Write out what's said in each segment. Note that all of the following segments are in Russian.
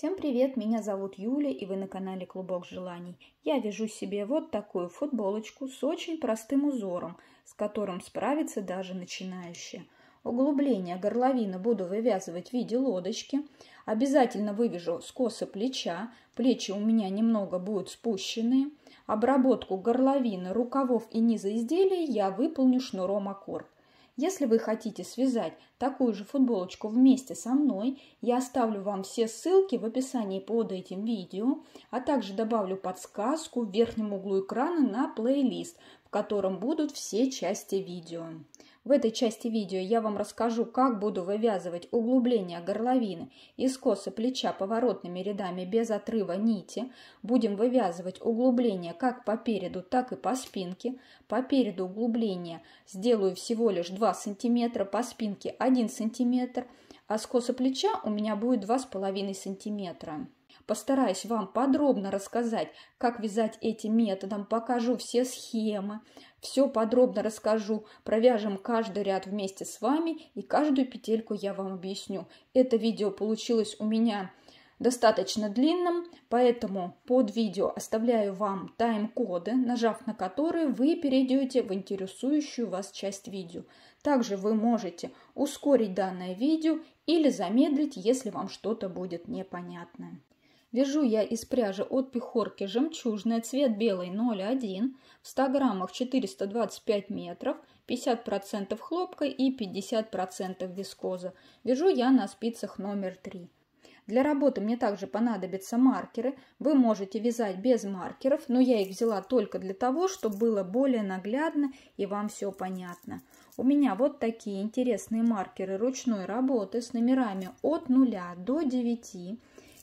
Всем привет, меня зовут Юля, и вы на канале Клубок Желаний. Я вяжу себе вот такую футболочку с очень простым узором, с которым справится даже начинающая. Углубление горловины буду вывязывать в виде лодочки. Обязательно вывяжу скосы плеча, плечи у меня немного будут спущены. Обработку горловины, рукавов и низа изделия я выполню шнуром аккорд. Если вы хотите связать такую же футболочку вместе со мной, я оставлю вам все ссылки в описании под этим видео, а также добавлю подсказку в верхнем углу экрана на плейлист, в котором будут все части видео. В этой части видео я вам расскажу, как буду вывязывать углубление горловины и скосы плеча поворотными рядами без отрыва нити. Будем вывязывать углубление как по переду, так и по спинке. По переду углубления сделаю всего лишь 2 см, по спинке 1 см, а скоса плеча у меня будет 2,5 см. Постараюсь вам подробно рассказать, как вязать этим методом, покажу все схемы, все подробно расскажу, провяжем каждый ряд вместе с вами и каждую петельку я вам объясню. Это видео получилось у меня достаточно длинным, поэтому под видео оставляю вам тайм-коды, нажав на которые вы перейдете в интересующую вас часть видео. Также вы можете ускорить данное видео или замедлить, если вам что-то будет непонятно. Вяжу я из пряжи от пехорки жемчужный цвет белый 0,1 в 100 граммах 425 метров, 50% хлопка и 50% вискоза. Вяжу я на спицах номер 3. Для работы мне также понадобятся маркеры. Вы можете вязать без маркеров, но я их взяла только для того, чтобы было более наглядно и вам все понятно. У меня вот такие интересные маркеры ручной работы с номерами от 0 до 9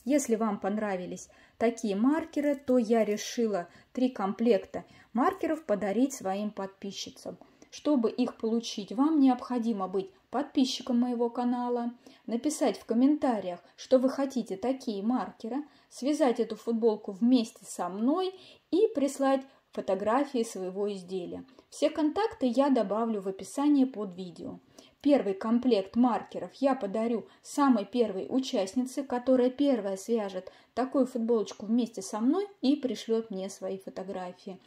если вам понравились такие маркеры, то я решила три комплекта маркеров подарить своим подписчицам. Чтобы их получить, вам необходимо быть подписчиком моего канала, написать в комментариях, что вы хотите такие маркеры, связать эту футболку вместе со мной и прислать фотографии своего изделия. Все контакты я добавлю в описание под видео. Первый комплект маркеров я подарю самой первой участнице, которая первая свяжет такую футболочку вместе со мной и пришлет мне свои фотографии.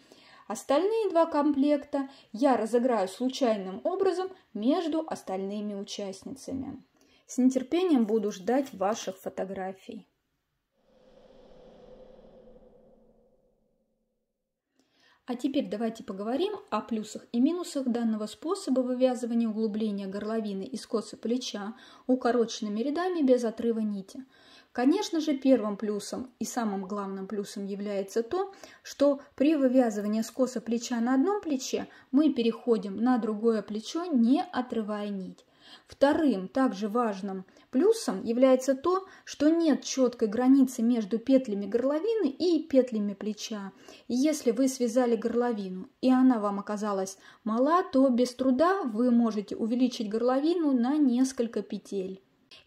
Остальные два комплекта я разыграю случайным образом между остальными участницами. С нетерпением буду ждать ваших фотографий. А теперь давайте поговорим о плюсах и минусах данного способа вывязывания углубления горловины и скоса плеча укороченными рядами без отрыва нити. Конечно же, первым плюсом и самым главным плюсом является то, что при вывязывании скоса плеча на одном плече мы переходим на другое плечо, не отрывая нить. Вторым, также важным плюсом является то, что нет четкой границы между петлями горловины и петлями плеча. Если вы связали горловину и она вам оказалась мала, то без труда вы можете увеличить горловину на несколько петель.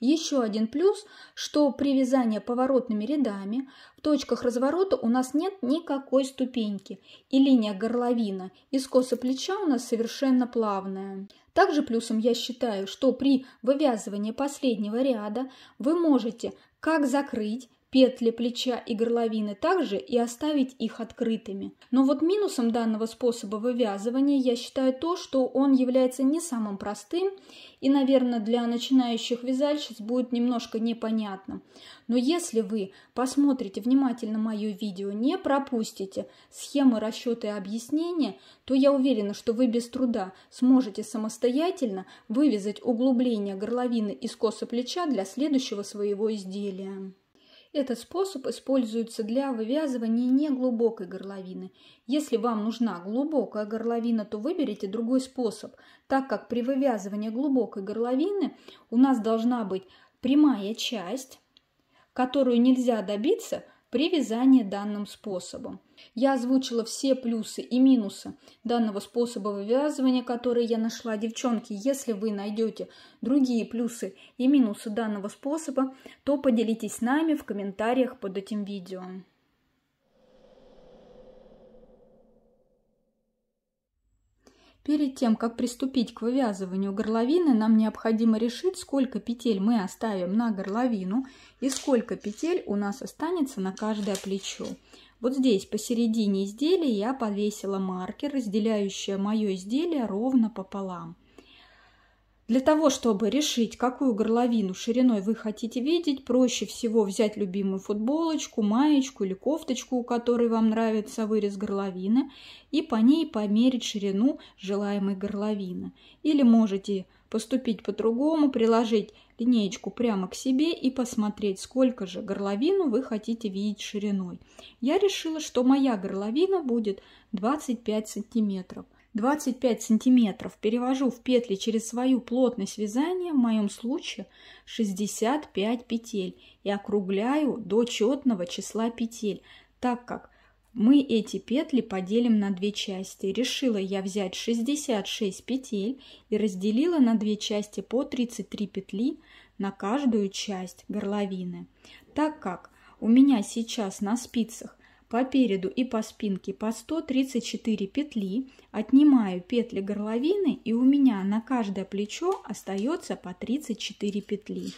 Еще один плюс, что при вязании поворотными рядами в точках разворота у нас нет никакой ступеньки, и линия горловина и скоса плеча у нас совершенно плавная. Также плюсом я считаю, что при вывязывании последнего ряда вы можете как закрыть, петли плеча и горловины также и оставить их открытыми. Но вот минусом данного способа вывязывания я считаю то, что он является не самым простым и, наверное, для начинающих вязальщиц будет немножко непонятным. Но если вы посмотрите внимательно мое видео, не пропустите схемы расчета и объяснения, то я уверена, что вы без труда сможете самостоятельно вывязать углубление горловины и коса плеча для следующего своего изделия. Этот способ используется для вывязывания неглубокой горловины. Если вам нужна глубокая горловина, то выберите другой способ, так как при вывязывании глубокой горловины у нас должна быть прямая часть, которую нельзя добиться при вязании данным способом. Я озвучила все плюсы и минусы данного способа вывязывания, который я нашла. Девчонки, если вы найдете другие плюсы и минусы данного способа, то поделитесь с нами в комментариях под этим видео. Перед тем, как приступить к вывязыванию горловины, нам необходимо решить, сколько петель мы оставим на горловину и сколько петель у нас останется на каждое плечо. Вот здесь, посередине изделия, я повесила маркер, разделяющий мое изделие ровно пополам. Для того, чтобы решить, какую горловину шириной вы хотите видеть, проще всего взять любимую футболочку, маечку или кофточку, у которой вам нравится вырез горловины, и по ней померить ширину желаемой горловины. Или можете поступить по-другому, приложить линеечку прямо к себе и посмотреть, сколько же горловину вы хотите видеть шириной. Я решила, что моя горловина будет 25 сантиметров – 25 сантиметров перевожу в петли через свою плотность вязания, в моем случае 65 петель, и округляю до четного числа петель, так как мы эти петли поделим на две части. Решила я взять 66 петель и разделила на две части по 33 петли на каждую часть горловины. Так как у меня сейчас на спицах по переду и по спинке по 134 петли, отнимаю петли горловины и у меня на каждое плечо остается по 34 петли.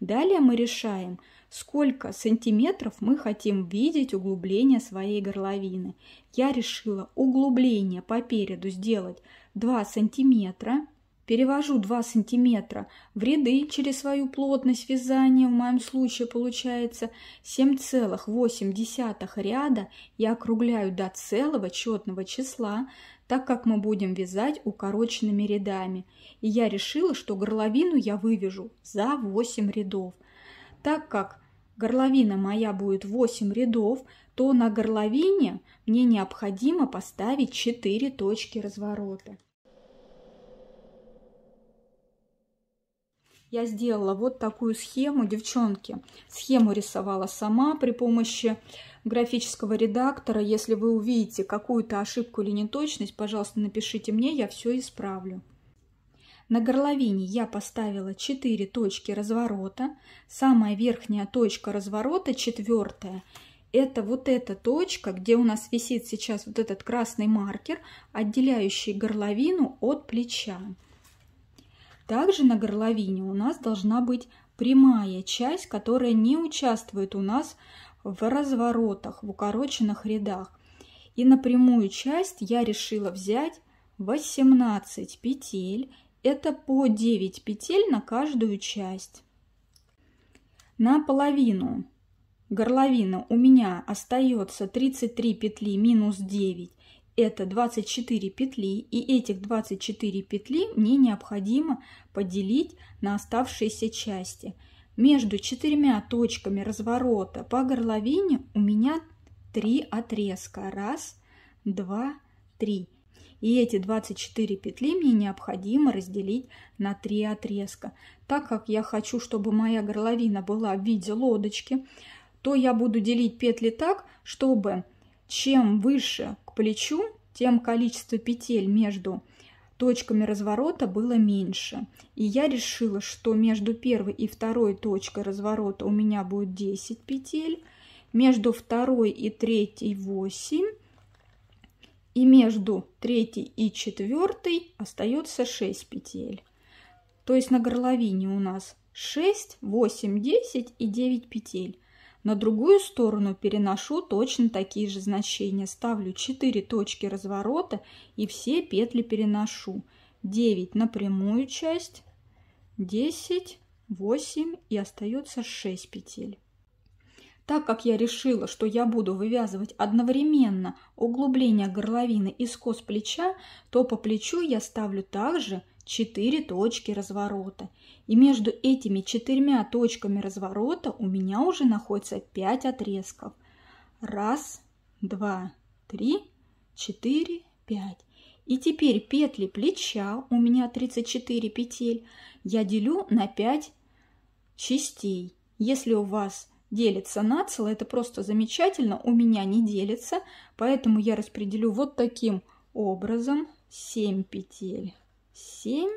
Далее мы решаем, сколько сантиметров мы хотим видеть углубление своей горловины. Я решила углубление по переду сделать 2 сантиметра Перевожу 2 сантиметра в ряды через свою плотность вязания, в моем случае получается 7,8 ряда, я округляю до целого четного числа, так как мы будем вязать укороченными рядами. И я решила, что горловину я вывяжу за 8 рядов. Так как горловина моя будет 8 рядов, то на горловине мне необходимо поставить 4 точки разворота. я сделала вот такую схему, девчонки. Схему рисовала сама при помощи графического редактора. Если вы увидите какую-то ошибку или неточность, пожалуйста, напишите мне, я все исправлю. На горловине я поставила 4 точки разворота. Самая верхняя точка разворота, четвертая, это вот эта точка, где у нас висит сейчас вот этот красный маркер, отделяющий горловину от плеча. Также на горловине у нас должна быть прямая часть, которая не участвует у нас в разворотах, в укороченных рядах. И на прямую часть я решила взять 18 петель. Это по 9 петель на каждую часть. На половину горловины у меня остается 33 петли минус 9 это 24 петли, и этих 24 петли мне необходимо поделить на оставшиеся части. Между четырьмя точками разворота по горловине у меня 3 отрезка. Раз, два, три. И эти 24 петли мне необходимо разделить на 3 отрезка. Так как я хочу, чтобы моя горловина была в виде лодочки, то я буду делить петли так, чтобы чем выше плечу, тем количество петель между точками разворота было меньше. И я решила, что между первой и второй точкой разворота у меня будет 10 петель, между второй и третьей 8, и между третьей и четвертой остается 6 петель. То есть на горловине у нас 6, 8, 10 и 9 петель. На другую сторону переношу точно такие же значения. Ставлю 4 точки разворота и все петли переношу. 9 на прямую часть, 10, 8 и остается 6 петель. Так как я решила, что я буду вывязывать одновременно углубление горловины и скос плеча, то по плечу я ставлю также четыре точки разворота. И между этими четырьмя точками разворота у меня уже находится пять отрезков. Раз, два, три, четыре, пять. И теперь петли плеча, у меня 34 петель, я делю на 5 частей. Если у вас делится на цело, это просто замечательно, у меня не делится, поэтому я распределю вот таким образом 7 петель. 7,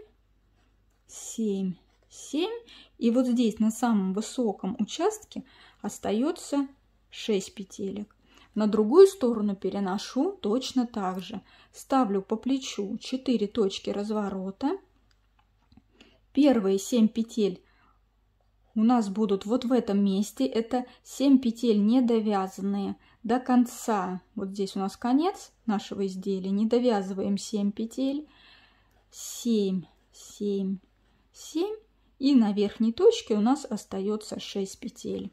7, 7. И вот здесь на самом высоком участке остается 6 петелек. На другую сторону переношу точно так же. Ставлю по плечу 4 точки разворота. Первые 7 петель у нас будут вот в этом месте. Это 7 петель недовязанные до конца. Вот здесь у нас конец нашего изделия. Не довязываем 7 петель. 7, 7, 7. И на верхней точке у нас остается 6 петель.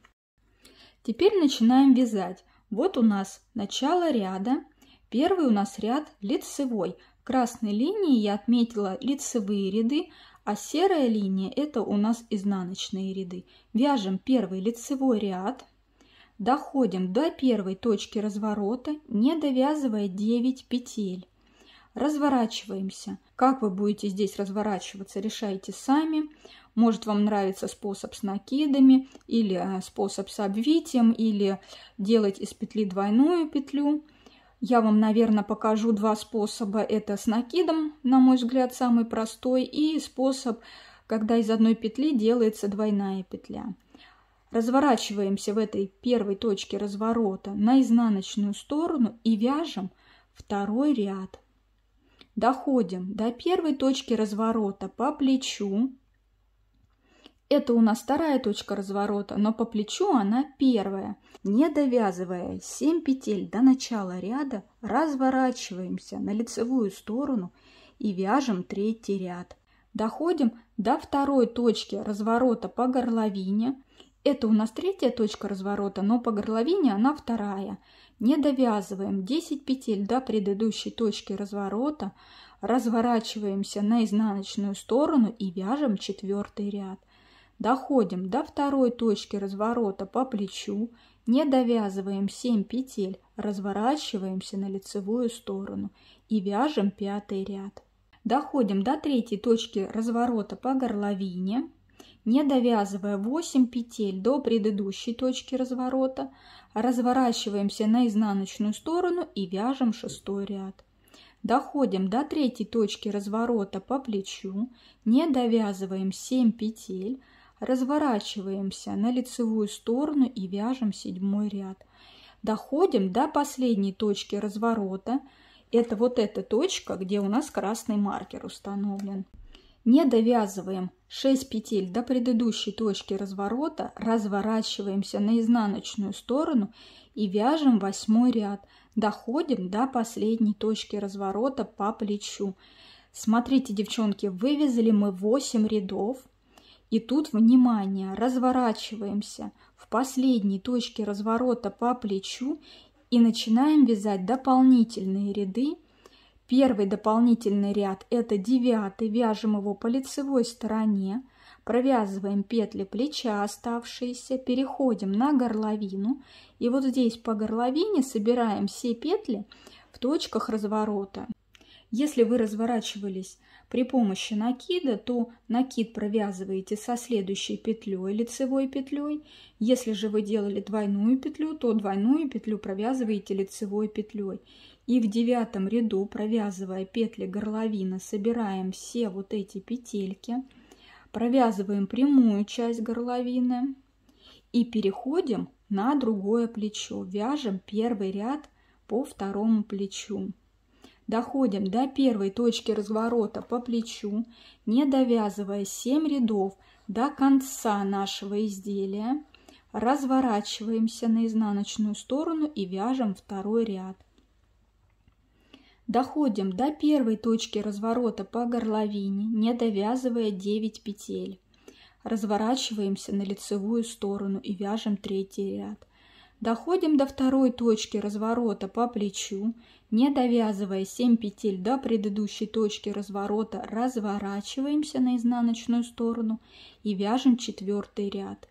Теперь начинаем вязать. Вот у нас начало ряда. Первый у нас ряд лицевой. Красной линией я отметила лицевые ряды, а серая линия это у нас изнаночные ряды. Вяжем первый лицевой ряд. Доходим до первой точки разворота, не довязывая 9 петель. Разворачиваемся. Как вы будете здесь разворачиваться, решайте сами. Может, вам нравится способ с накидами, или э, способ с обвитием, или делать из петли двойную петлю. Я вам, наверное, покажу два способа. Это с накидом, на мой взгляд, самый простой, и способ, когда из одной петли делается двойная петля. Разворачиваемся в этой первой точке разворота на изнаночную сторону и вяжем второй ряд. Доходим до первой точки разворота по плечу. Это у нас вторая точка разворота, но по плечу она первая. Не довязывая 7 петель до начала ряда, разворачиваемся на лицевую сторону и вяжем третий ряд. Доходим до второй точки разворота по горловине, это у нас третья точка разворота, но по горловине она вторая. Не довязываем 10 петель до предыдущей точки разворота, разворачиваемся на изнаночную сторону и вяжем четвертый ряд. Доходим до второй точки разворота по плечу, не довязываем 7 петель, разворачиваемся на лицевую сторону и вяжем пятый ряд. Доходим до третьей точки разворота по горловине, не довязывая 8 петель до предыдущей точки разворота, разворачиваемся на изнаночную сторону и вяжем шестой ряд. Доходим до третьей точки разворота по плечу, не довязываем 7 петель, разворачиваемся на лицевую сторону и вяжем седьмой ряд. Доходим до последней точки разворота, это вот эта точка, где у нас красный маркер установлен. Не довязываем 6 петель до предыдущей точки разворота, разворачиваемся на изнаночную сторону и вяжем восьмой ряд. Доходим до последней точки разворота по плечу. Смотрите, девчонки, вывязали мы 8 рядов. И тут, внимание, разворачиваемся в последней точке разворота по плечу и начинаем вязать дополнительные ряды Первый дополнительный ряд – это девятый, вяжем его по лицевой стороне, провязываем петли плеча оставшиеся, переходим на горловину, и вот здесь по горловине собираем все петли в точках разворота. Если вы разворачивались при помощи накида, то накид провязываете со следующей петлей, лицевой петлей. Если же вы делали двойную петлю, то двойную петлю провязываете лицевой петлей и в девятом ряду, провязывая петли горловины, собираем все вот эти петельки, провязываем прямую часть горловины и переходим на другое плечо, вяжем первый ряд по второму плечу. Доходим до первой точки разворота по плечу, не довязывая 7 рядов до конца нашего изделия. Разворачиваемся на изнаночную сторону и вяжем второй ряд. Доходим до первой точки разворота по горловине, не довязывая 9 петель. Разворачиваемся на лицевую сторону и вяжем третий ряд. Доходим до второй точки разворота по плечу, не довязывая 7 петель до предыдущей точки разворота, разворачиваемся на изнаночную сторону и вяжем четвертый ряд.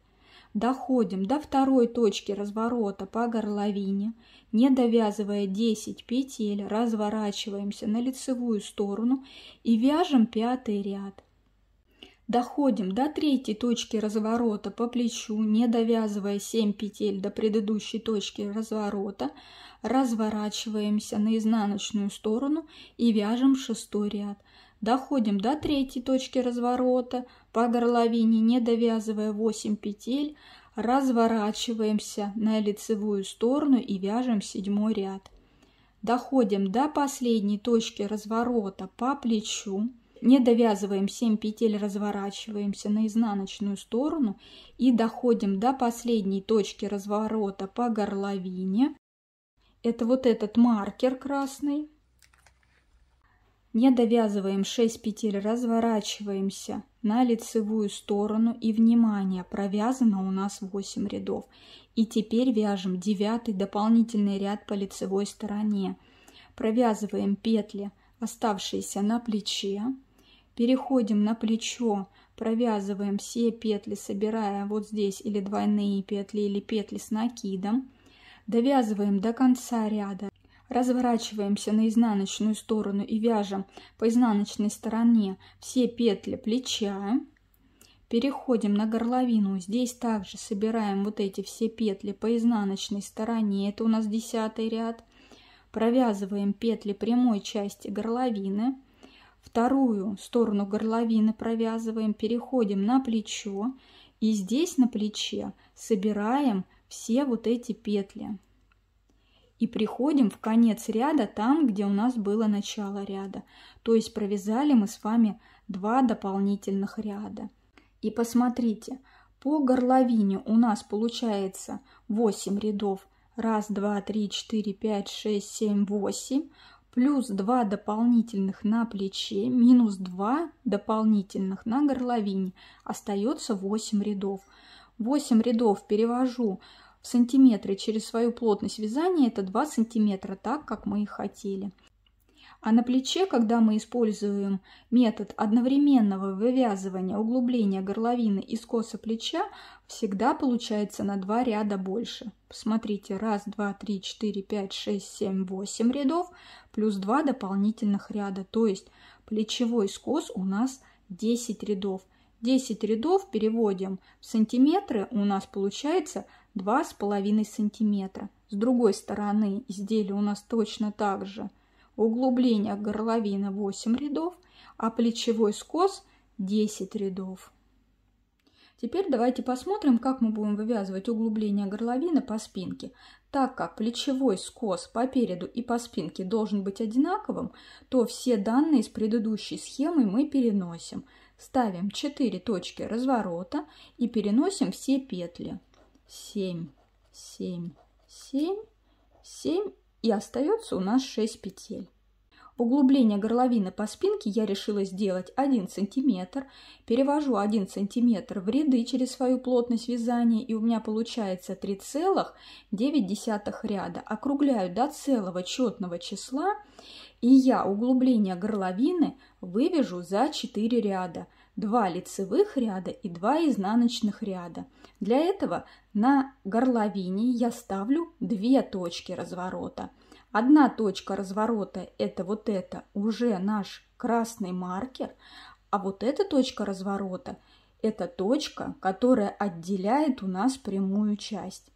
Доходим до второй точки разворота по горловине, не довязывая 10 петель, разворачиваемся на лицевую сторону и вяжем пятый ряд. Доходим до третьей точки разворота по плечу, не довязывая 7 петель до предыдущей точки разворота, разворачиваемся на изнаночную сторону и вяжем шестой ряд. Доходим до третьей точки разворота по горловине, не довязывая 8 петель, разворачиваемся на лицевую сторону и вяжем седьмой ряд. Доходим до последней точки разворота по плечу, не довязываем 7 петель, разворачиваемся на изнаночную сторону и доходим до последней точки разворота по горловине. Это вот этот маркер красный. Не довязываем 6 петель, разворачиваемся на лицевую сторону и, внимание, провязано у нас 8 рядов. И теперь вяжем 9 дополнительный ряд по лицевой стороне. Провязываем петли, оставшиеся на плече. Переходим на плечо, провязываем все петли, собирая вот здесь или двойные петли, или петли с накидом. Довязываем до конца ряда Разворачиваемся на изнаночную сторону и вяжем по изнаночной стороне все петли плеча. Переходим на горловину. Здесь также собираем вот эти все петли по изнаночной стороне. Это у нас десятый ряд. Провязываем петли прямой части горловины. Вторую сторону горловины провязываем. Переходим на плечо. И здесь на плече собираем все вот эти петли и приходим в конец ряда там, где у нас было начало ряда. То есть провязали мы с вами два дополнительных ряда. И посмотрите, по горловине у нас получается 8 рядов. 1, 2, 3, 4, 5, 6, 7, 8. Плюс 2 дополнительных на плече, минус 2 дополнительных на горловине. Остается 8 рядов. 8 рядов перевожу сантиметры через свою плотность вязания это 2 сантиметра, так как мы и хотели. А на плече, когда мы используем метод одновременного вывязывания углубления горловины и скоса плеча, всегда получается на два ряда больше. Посмотрите, раз, два, три, четыре, пять, шесть, семь, восемь рядов, плюс два дополнительных ряда. То есть плечевой скос у нас 10 рядов. 10 рядов переводим в сантиметры, у нас получается 2,5 сантиметра. С другой стороны изделия у нас точно так же. Углубление горловины 8 рядов, а плечевой скос 10 рядов. Теперь давайте посмотрим, как мы будем вывязывать углубление горловины по спинке. Так как плечевой скос по переду и по спинке должен быть одинаковым, то все данные из предыдущей схемы мы переносим. Ставим 4 точки разворота и переносим все петли. 7, 7, 7, 7 и остается у нас 6 петель. Углубление горловины по спинке я решила сделать 1 см. Перевожу 1 см в ряды через свою плотность вязания, и у меня получается 3,9 ряда. Округляю до целого четного числа, и я углубление горловины вывяжу за 4 ряда. 2 лицевых ряда и 2 изнаночных ряда. Для этого на горловине я ставлю 2 точки разворота. Одна точка разворота это вот это уже наш красный маркер, а вот эта точка разворота это точка, которая отделяет у нас прямую часть.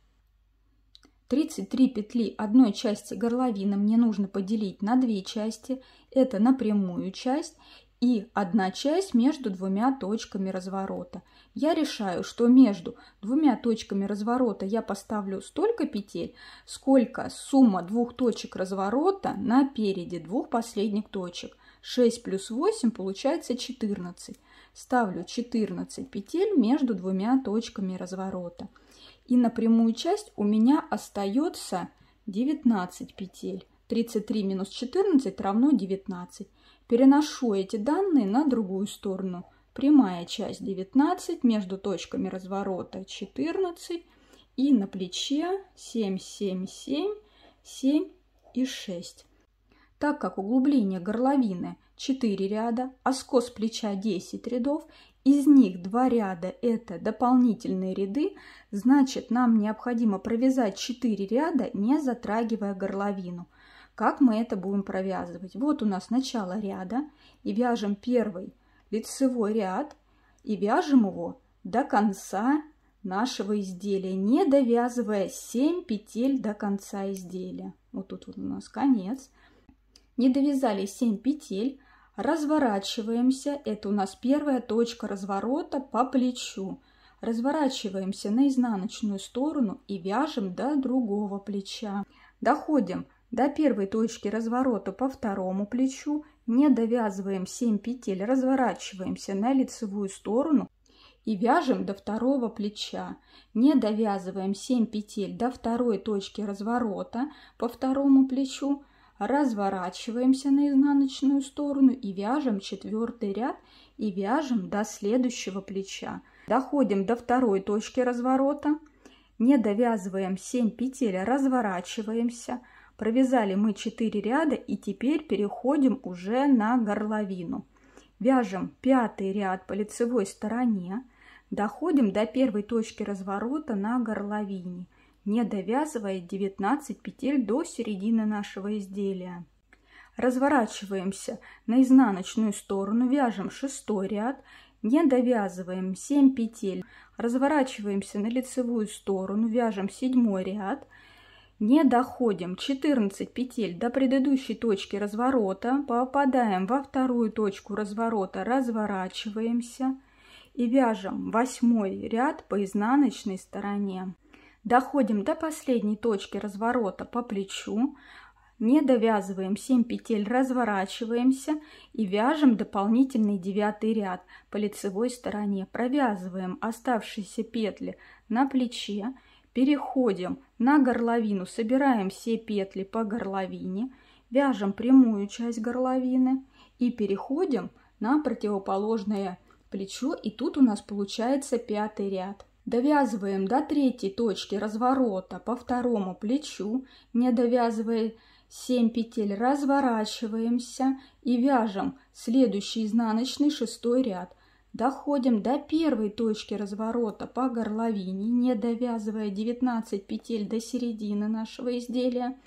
33 петли одной части горловины мне нужно поделить на две части. Это на прямую часть и одна часть между двумя точками разворота. Я решаю, что между двумя точками разворота я поставлю столько петель, сколько сумма двух точек разворота на переде двух последних точек. 6 плюс 8 получается 14. Ставлю 14 петель между двумя точками разворота. И на прямую часть у меня остается 19 петель. 33 минус 14 равно 19. Переношу эти данные на другую сторону. Прямая часть 19 между точками разворота 14 и на плече 7, 7, 7, 7 и 6. Так как углубление горловины 4 ряда, а скос плеча 10 рядов, из них 2 ряда это дополнительные ряды, значит нам необходимо провязать 4 ряда, не затрагивая горловину – как мы это будем провязывать? Вот у нас начало ряда, и вяжем первый лицевой ряд, и вяжем его до конца нашего изделия, не довязывая 7 петель до конца изделия. Вот тут вот у нас конец. Не довязали 7 петель, разворачиваемся, это у нас первая точка разворота по плечу. Разворачиваемся на изнаночную сторону и вяжем до другого плеча. Доходим до первой точки разворота по второму плечу, не довязываем 7 петель, разворачиваемся на лицевую сторону и вяжем до второго плеча. Не довязываем 7 петель до второй точки разворота по второму плечу, разворачиваемся на изнаночную сторону и вяжем четвертый ряд и вяжем до следующего плеча. Доходим до второй точки разворота, не довязываем 7 петель, разворачиваемся, Провязали мы 4 ряда и теперь переходим уже на горловину. Вяжем пятый ряд по лицевой стороне, доходим до первой точки разворота на горловине, не довязывая 19 петель до середины нашего изделия. Разворачиваемся на изнаночную сторону, вяжем шестой ряд не довязываем 7 петель, разворачиваемся на лицевую сторону, вяжем седьмой ряд, не доходим 14 петель до предыдущей точки разворота, попадаем во вторую точку разворота, разворачиваемся и вяжем восьмой ряд по изнаночной стороне. Доходим до последней точки разворота по плечу, не довязываем 7 петель, разворачиваемся и вяжем дополнительный девятый ряд по лицевой стороне. Провязываем оставшиеся петли на плече Переходим на горловину, собираем все петли по горловине, вяжем прямую часть горловины и переходим на противоположное плечо. И тут у нас получается пятый ряд. Довязываем до третьей точки разворота по второму плечу, не довязывая 7 петель, разворачиваемся и вяжем следующий изнаночный шестой ряд. Доходим до первой точки разворота по горловине, не довязывая 19 петель до середины нашего изделия.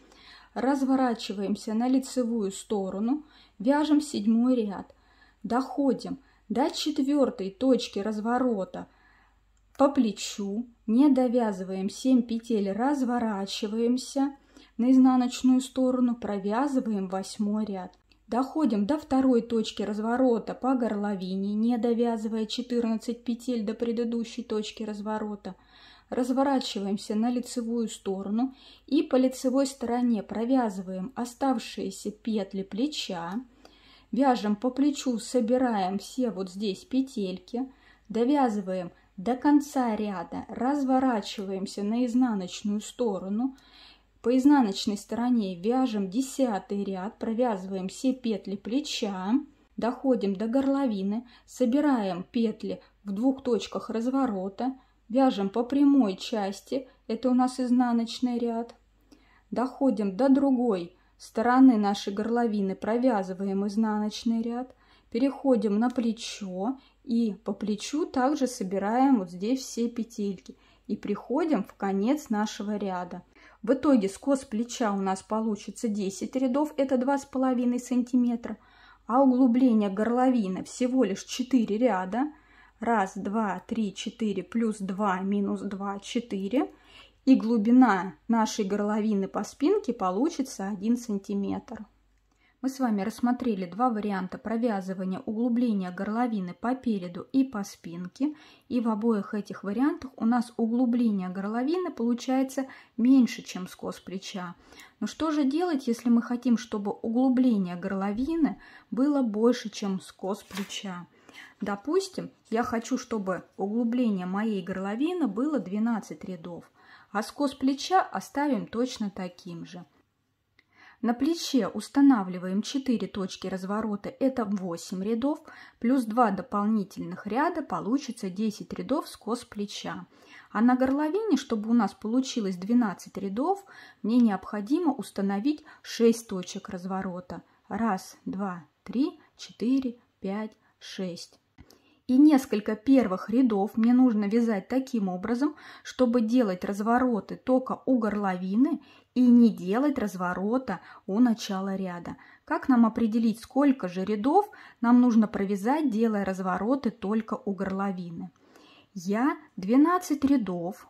Разворачиваемся на лицевую сторону, вяжем седьмой ряд. Доходим до четвертой точки разворота по плечу, не довязываем 7 петель, разворачиваемся на изнаночную сторону, провязываем восьмой ряд. Доходим до второй точки разворота по горловине, не довязывая 14 петель до предыдущей точки разворота. Разворачиваемся на лицевую сторону и по лицевой стороне провязываем оставшиеся петли плеча. Вяжем по плечу, собираем все вот здесь петельки, довязываем до конца ряда, разворачиваемся на изнаночную сторону – по изнаночной стороне вяжем десятый ряд, провязываем все петли плеча, доходим до горловины, собираем петли в двух точках разворота, вяжем по прямой части, это у нас изнаночный ряд, доходим до другой стороны нашей горловины, провязываем изнаночный ряд, переходим на плечо и по плечу также собираем вот здесь все петельки и приходим в конец нашего ряда. В итоге скос плеча у нас получится 10 рядов, это 2,5 сантиметра, а углубление горловины всего лишь 4 ряда. 1, 2, 3, 4, плюс 2, минус 2, 4. И глубина нашей горловины по спинке получится 1 сантиметр. Мы с вами рассмотрели два варианта провязывания углубления горловины по переду и по спинке. И в обоих этих вариантах у нас углубление горловины получается меньше, чем скос плеча. Но что же делать, если мы хотим, чтобы углубление горловины было больше, чем скос плеча? Допустим, я хочу, чтобы углубление моей горловины было 12 рядов, а скос плеча оставим точно таким же – на плече устанавливаем 4 точки разворота, это 8 рядов, плюс 2 дополнительных ряда, получится 10 рядов скос плеча. А на горловине, чтобы у нас получилось 12 рядов, мне необходимо установить 6 точек разворота. Раз, два, три, четыре, пять, шесть. И несколько первых рядов мне нужно вязать таким образом, чтобы делать развороты только у горловины и не делать разворота у начала ряда. Как нам определить, сколько же рядов нам нужно провязать, делая развороты только у горловины? Я 12 рядов,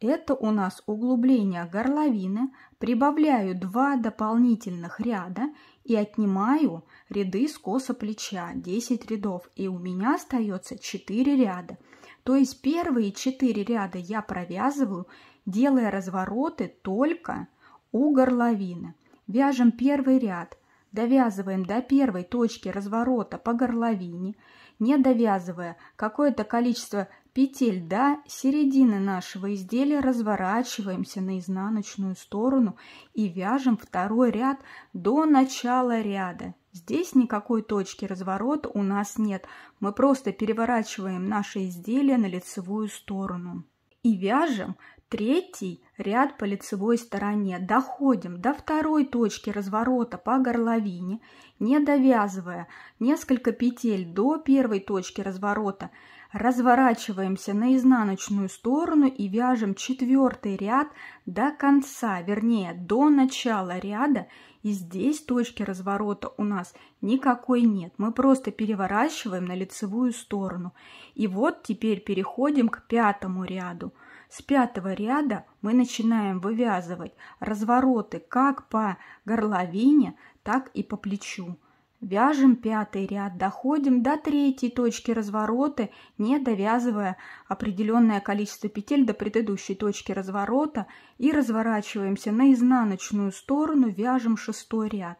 это у нас углубление горловины, прибавляю 2 дополнительных ряда и отнимаю ряды с коса плеча, 10 рядов, и у меня остается 4 ряда. То есть первые 4 ряда я провязываю делая развороты только у горловины. Вяжем первый ряд, довязываем до первой точки разворота по горловине, не довязывая какое-то количество петель до середины нашего изделия, разворачиваемся на изнаночную сторону и вяжем второй ряд до начала ряда. Здесь никакой точки разворота у нас нет, мы просто переворачиваем наше изделие на лицевую сторону. И вяжем Третий ряд по лицевой стороне. Доходим до второй точки разворота по горловине, не довязывая несколько петель до первой точки разворота. Разворачиваемся на изнаночную сторону и вяжем четвертый ряд до конца, вернее до начала ряда. И здесь точки разворота у нас никакой нет. Мы просто переворачиваем на лицевую сторону. И вот теперь переходим к пятому ряду. С пятого ряда мы начинаем вывязывать развороты как по горловине, так и по плечу. Вяжем пятый ряд, доходим до третьей точки разворота, не довязывая определенное количество петель до предыдущей точки разворота и разворачиваемся на изнаночную сторону, вяжем шестой ряд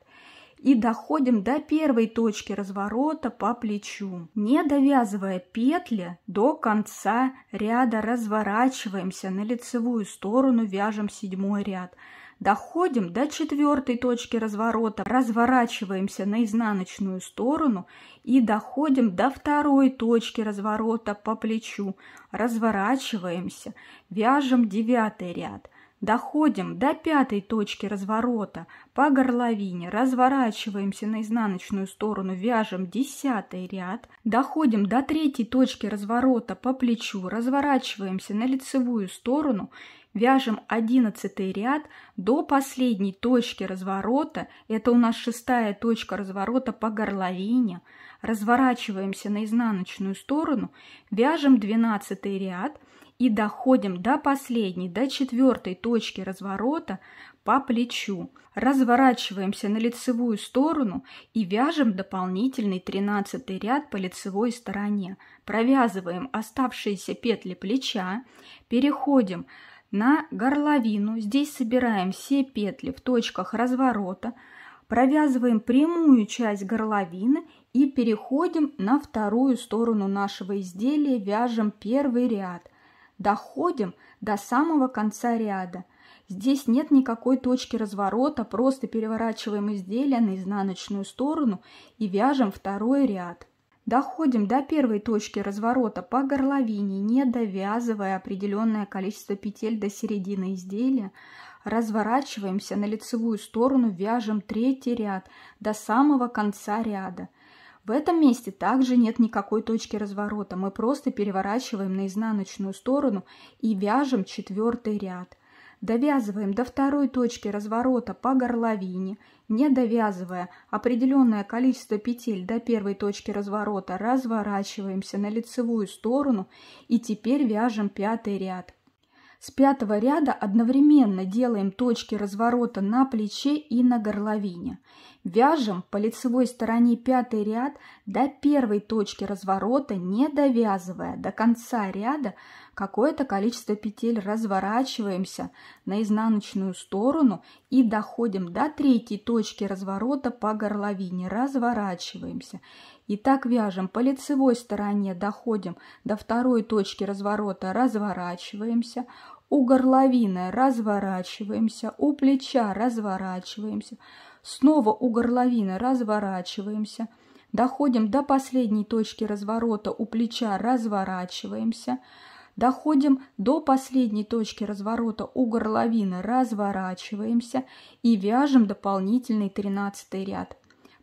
и доходим до первой точки разворота по плечу. Не довязывая петли до конца ряда разворачиваемся на лицевую сторону, вяжем седьмой ряд. Доходим до четвертой точки разворота, разворачиваемся на изнаночную сторону и доходим до второй точки разворота по плечу, разворачиваемся, вяжем девятый ряд – Доходим до пятой точки разворота по горловине, разворачиваемся на изнаночную сторону, вяжем десятый ряд, доходим до третьей точки разворота по плечу, разворачиваемся на лицевую сторону, вяжем одиннадцатый ряд до последней точки разворота, это у нас шестая точка разворота по горловине, разворачиваемся на изнаночную сторону, вяжем двенадцатый ряд – и доходим до последней, до четвертой точки разворота по плечу. Разворачиваемся на лицевую сторону и вяжем дополнительный 13 ряд по лицевой стороне. Провязываем оставшиеся петли плеча, переходим на горловину. Здесь собираем все петли в точках разворота, провязываем прямую часть горловины и переходим на вторую сторону нашего изделия, вяжем первый ряд доходим до самого конца ряда. Здесь нет никакой точки разворота, просто переворачиваем изделие на изнаночную сторону и вяжем второй ряд. Доходим до первой точки разворота по горловине, не довязывая определенное количество петель до середины изделия. Разворачиваемся на лицевую сторону, вяжем третий ряд до самого конца ряда. В этом месте также нет никакой точки разворота. Мы просто переворачиваем на изнаночную сторону и вяжем четвертый ряд. Довязываем до второй точки разворота по горловине, не довязывая определенное количество петель до первой точки разворота, разворачиваемся на лицевую сторону и теперь вяжем пятый ряд. С пятого ряда одновременно делаем точки разворота на плече и на горловине. Вяжем по лицевой стороне пятый ряд до первой точки разворота, не довязывая до конца ряда какое-то количество петель. Разворачиваемся на изнаночную сторону и доходим до третьей точки разворота по горловине. Разворачиваемся. И так вяжем, по лицевой стороне доходим до второй точки разворота, разворачиваемся, у горловины разворачиваемся, у плеча разворачиваемся, снова у горловины разворачиваемся, доходим до последней точки разворота, у плеча разворачиваемся, доходим до последней точки разворота у горловины, разворачиваемся и вяжем дополнительный 13 ряд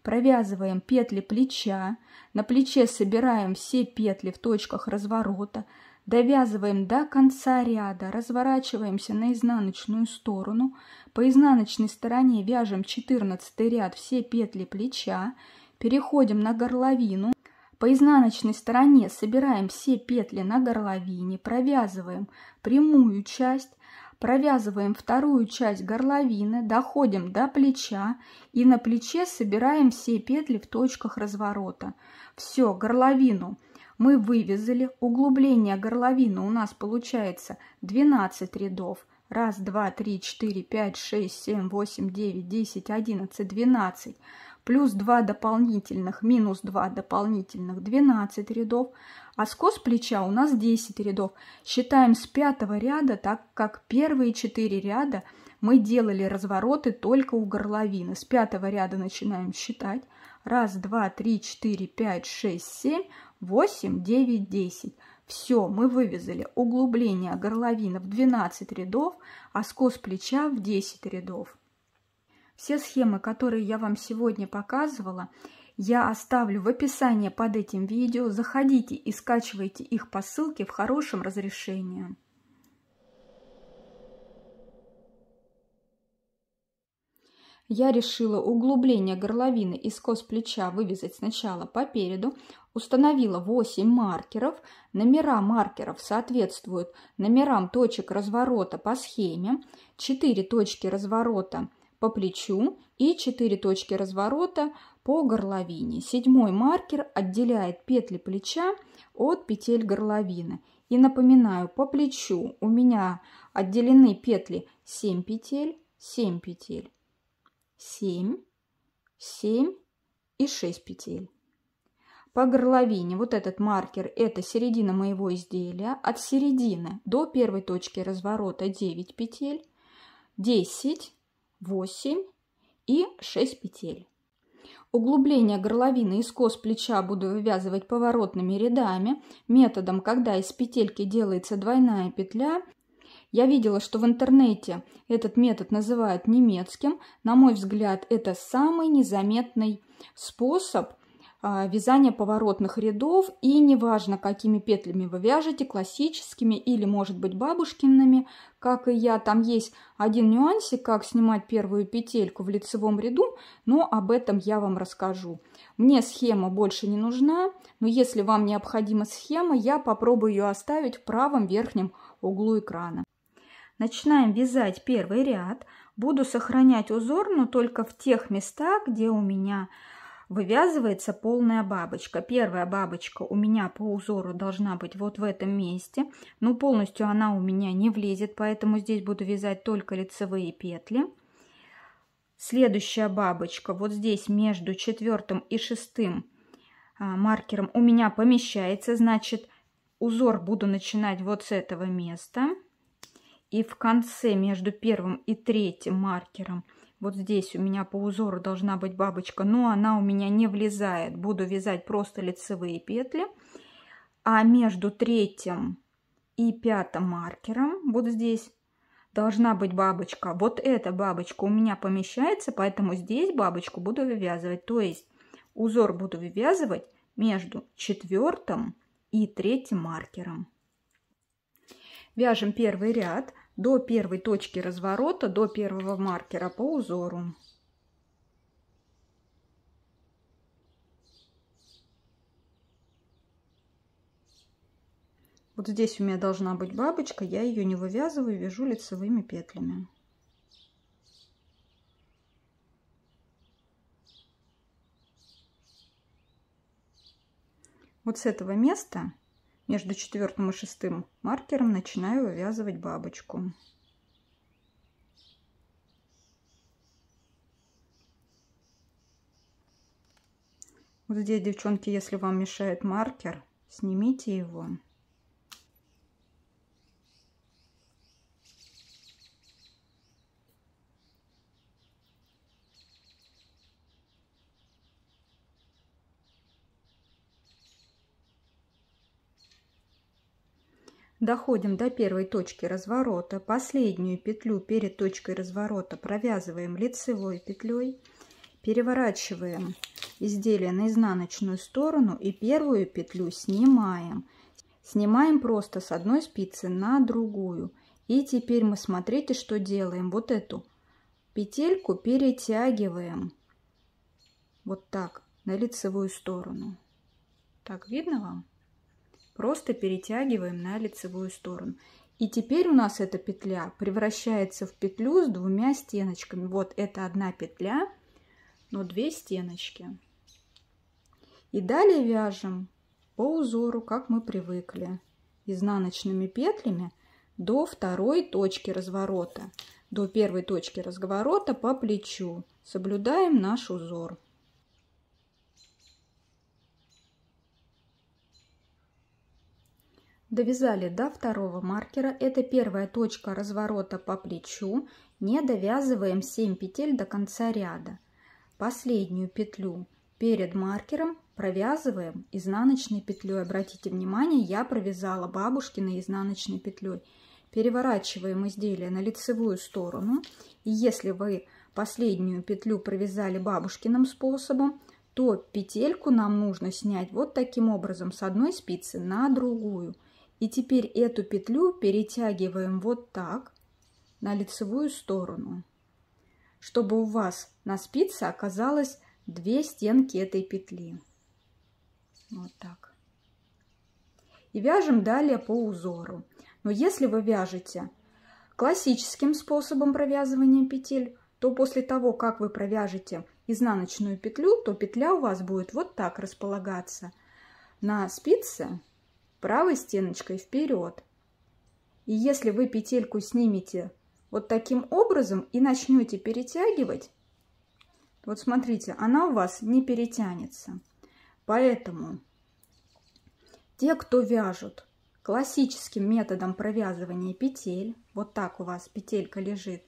провязываем петли плеча, на плече собираем все петли в точках разворота, довязываем до конца ряда, разворачиваемся на изнаночную сторону, по изнаночной стороне вяжем 14 ряд все петли плеча, переходим на горловину, по изнаночной стороне собираем все петли на горловине, провязываем прямую часть, провязываем вторую часть горловины, доходим до плеча и на плече собираем все петли в точках разворота. Все, горловину мы вывязали, углубление горловины у нас получается 12 рядов. 1, 2, 3, 4, 5, 6, 7, 8, 9, 10, 11, 12 плюс 2 дополнительных, минус 2 дополнительных, 12 рядов. А скос плеча у нас 10 рядов. Считаем с пятого ряда, так как первые 4 ряда мы делали развороты только у горловины. С пятого ряда начинаем считать. Раз, два, три, четыре, пять, шесть, семь, восемь, девять, десять. Все, мы вывязали углубление горловины в 12 рядов, а скос плеча в 10 рядов. Все схемы, которые я вам сегодня показывала, я оставлю в описании под этим видео. Заходите и скачивайте их по ссылке в хорошем разрешении. Я решила углубление горловины и скос плеча вывязать сначала по переду, установила 8 маркеров, номера маркеров соответствуют номерам точек разворота по схеме, 4 точки разворота по плечу и 4 точки разворота по горловине. Седьмой маркер отделяет петли плеча от петель горловины. И напоминаю, по плечу у меня отделены петли 7 петель, 7 петель, 7, 7 и 6 петель. По горловине вот этот маркер – это середина моего изделия. От середины до первой точки разворота 9 петель, 10, 8 и 6 петель. Углубление горловины и скос плеча буду вывязывать поворотными рядами, методом, когда из петельки делается двойная петля. Я видела, что в интернете этот метод называют немецким. На мой взгляд, это самый незаметный способ а, вязание поворотных рядов и неважно какими петлями вы вяжете, классическими или может быть бабушкиными, как и я, там есть один нюансик, как снимать первую петельку в лицевом ряду, но об этом я вам расскажу. Мне схема больше не нужна, но если вам необходима схема, я попробую ее оставить в правом верхнем углу экрана. Начинаем вязать первый ряд. Буду сохранять узор, но только в тех местах, где у меня вывязывается полная бабочка. Первая бабочка у меня по узору должна быть вот в этом месте. Но ну, полностью она у меня не влезет, поэтому здесь буду вязать только лицевые петли. Следующая бабочка вот здесь между четвертым и шестым а, маркером у меня помещается. Значит, узор буду начинать вот с этого места. И в конце между первым и третьим маркером – вот здесь у меня по узору должна быть бабочка, но она у меня не влезает. Буду вязать просто лицевые петли. А между третьим и пятым маркером, вот здесь, должна быть бабочка. Вот эта бабочка у меня помещается, поэтому здесь бабочку буду вывязывать. То есть узор буду вывязывать между четвертым и третьим маркером. Вяжем первый ряд до первой точки разворота, до первого маркера по узору. Вот здесь у меня должна быть бабочка, я ее не вывязываю, вяжу лицевыми петлями. Вот с этого места между четвертым и шестым маркером начинаю вывязывать бабочку. Вот здесь, девчонки, если вам мешает маркер, снимите его. Доходим до первой точки разворота, последнюю петлю перед точкой разворота провязываем лицевой петлей, переворачиваем изделие на изнаночную сторону и первую петлю снимаем. Снимаем просто с одной спицы на другую. И теперь мы смотрите, что делаем. Вот эту петельку перетягиваем вот так на лицевую сторону. Так видно вам? просто перетягиваем на лицевую сторону. И теперь у нас эта петля превращается в петлю с двумя стеночками. Вот это одна петля, но две стеночки. И далее вяжем по узору, как мы привыкли, изнаночными петлями до второй точки разворота, до первой точки разворота по плечу. Соблюдаем наш узор. Довязали до второго маркера, это первая точка разворота по плечу, не довязываем 7 петель до конца ряда. Последнюю петлю перед маркером провязываем изнаночной петлей. Обратите внимание, я провязала бабушкиной изнаночной петлей. Переворачиваем изделие на лицевую сторону. И если вы последнюю петлю провязали бабушкиным способом, то петельку нам нужно снять вот таким образом с одной спицы на другую – и теперь эту петлю перетягиваем вот так на лицевую сторону, чтобы у вас на спице оказалось две стенки этой петли. Вот так. И вяжем далее по узору. Но если вы вяжете классическим способом провязывания петель, то после того, как вы провяжете изнаночную петлю, то петля у вас будет вот так располагаться на спице правой стеночкой вперед. И если вы петельку снимете вот таким образом и начнете перетягивать, вот смотрите, она у вас не перетянется. Поэтому те, кто вяжут классическим методом провязывания петель, вот так у вас петелька лежит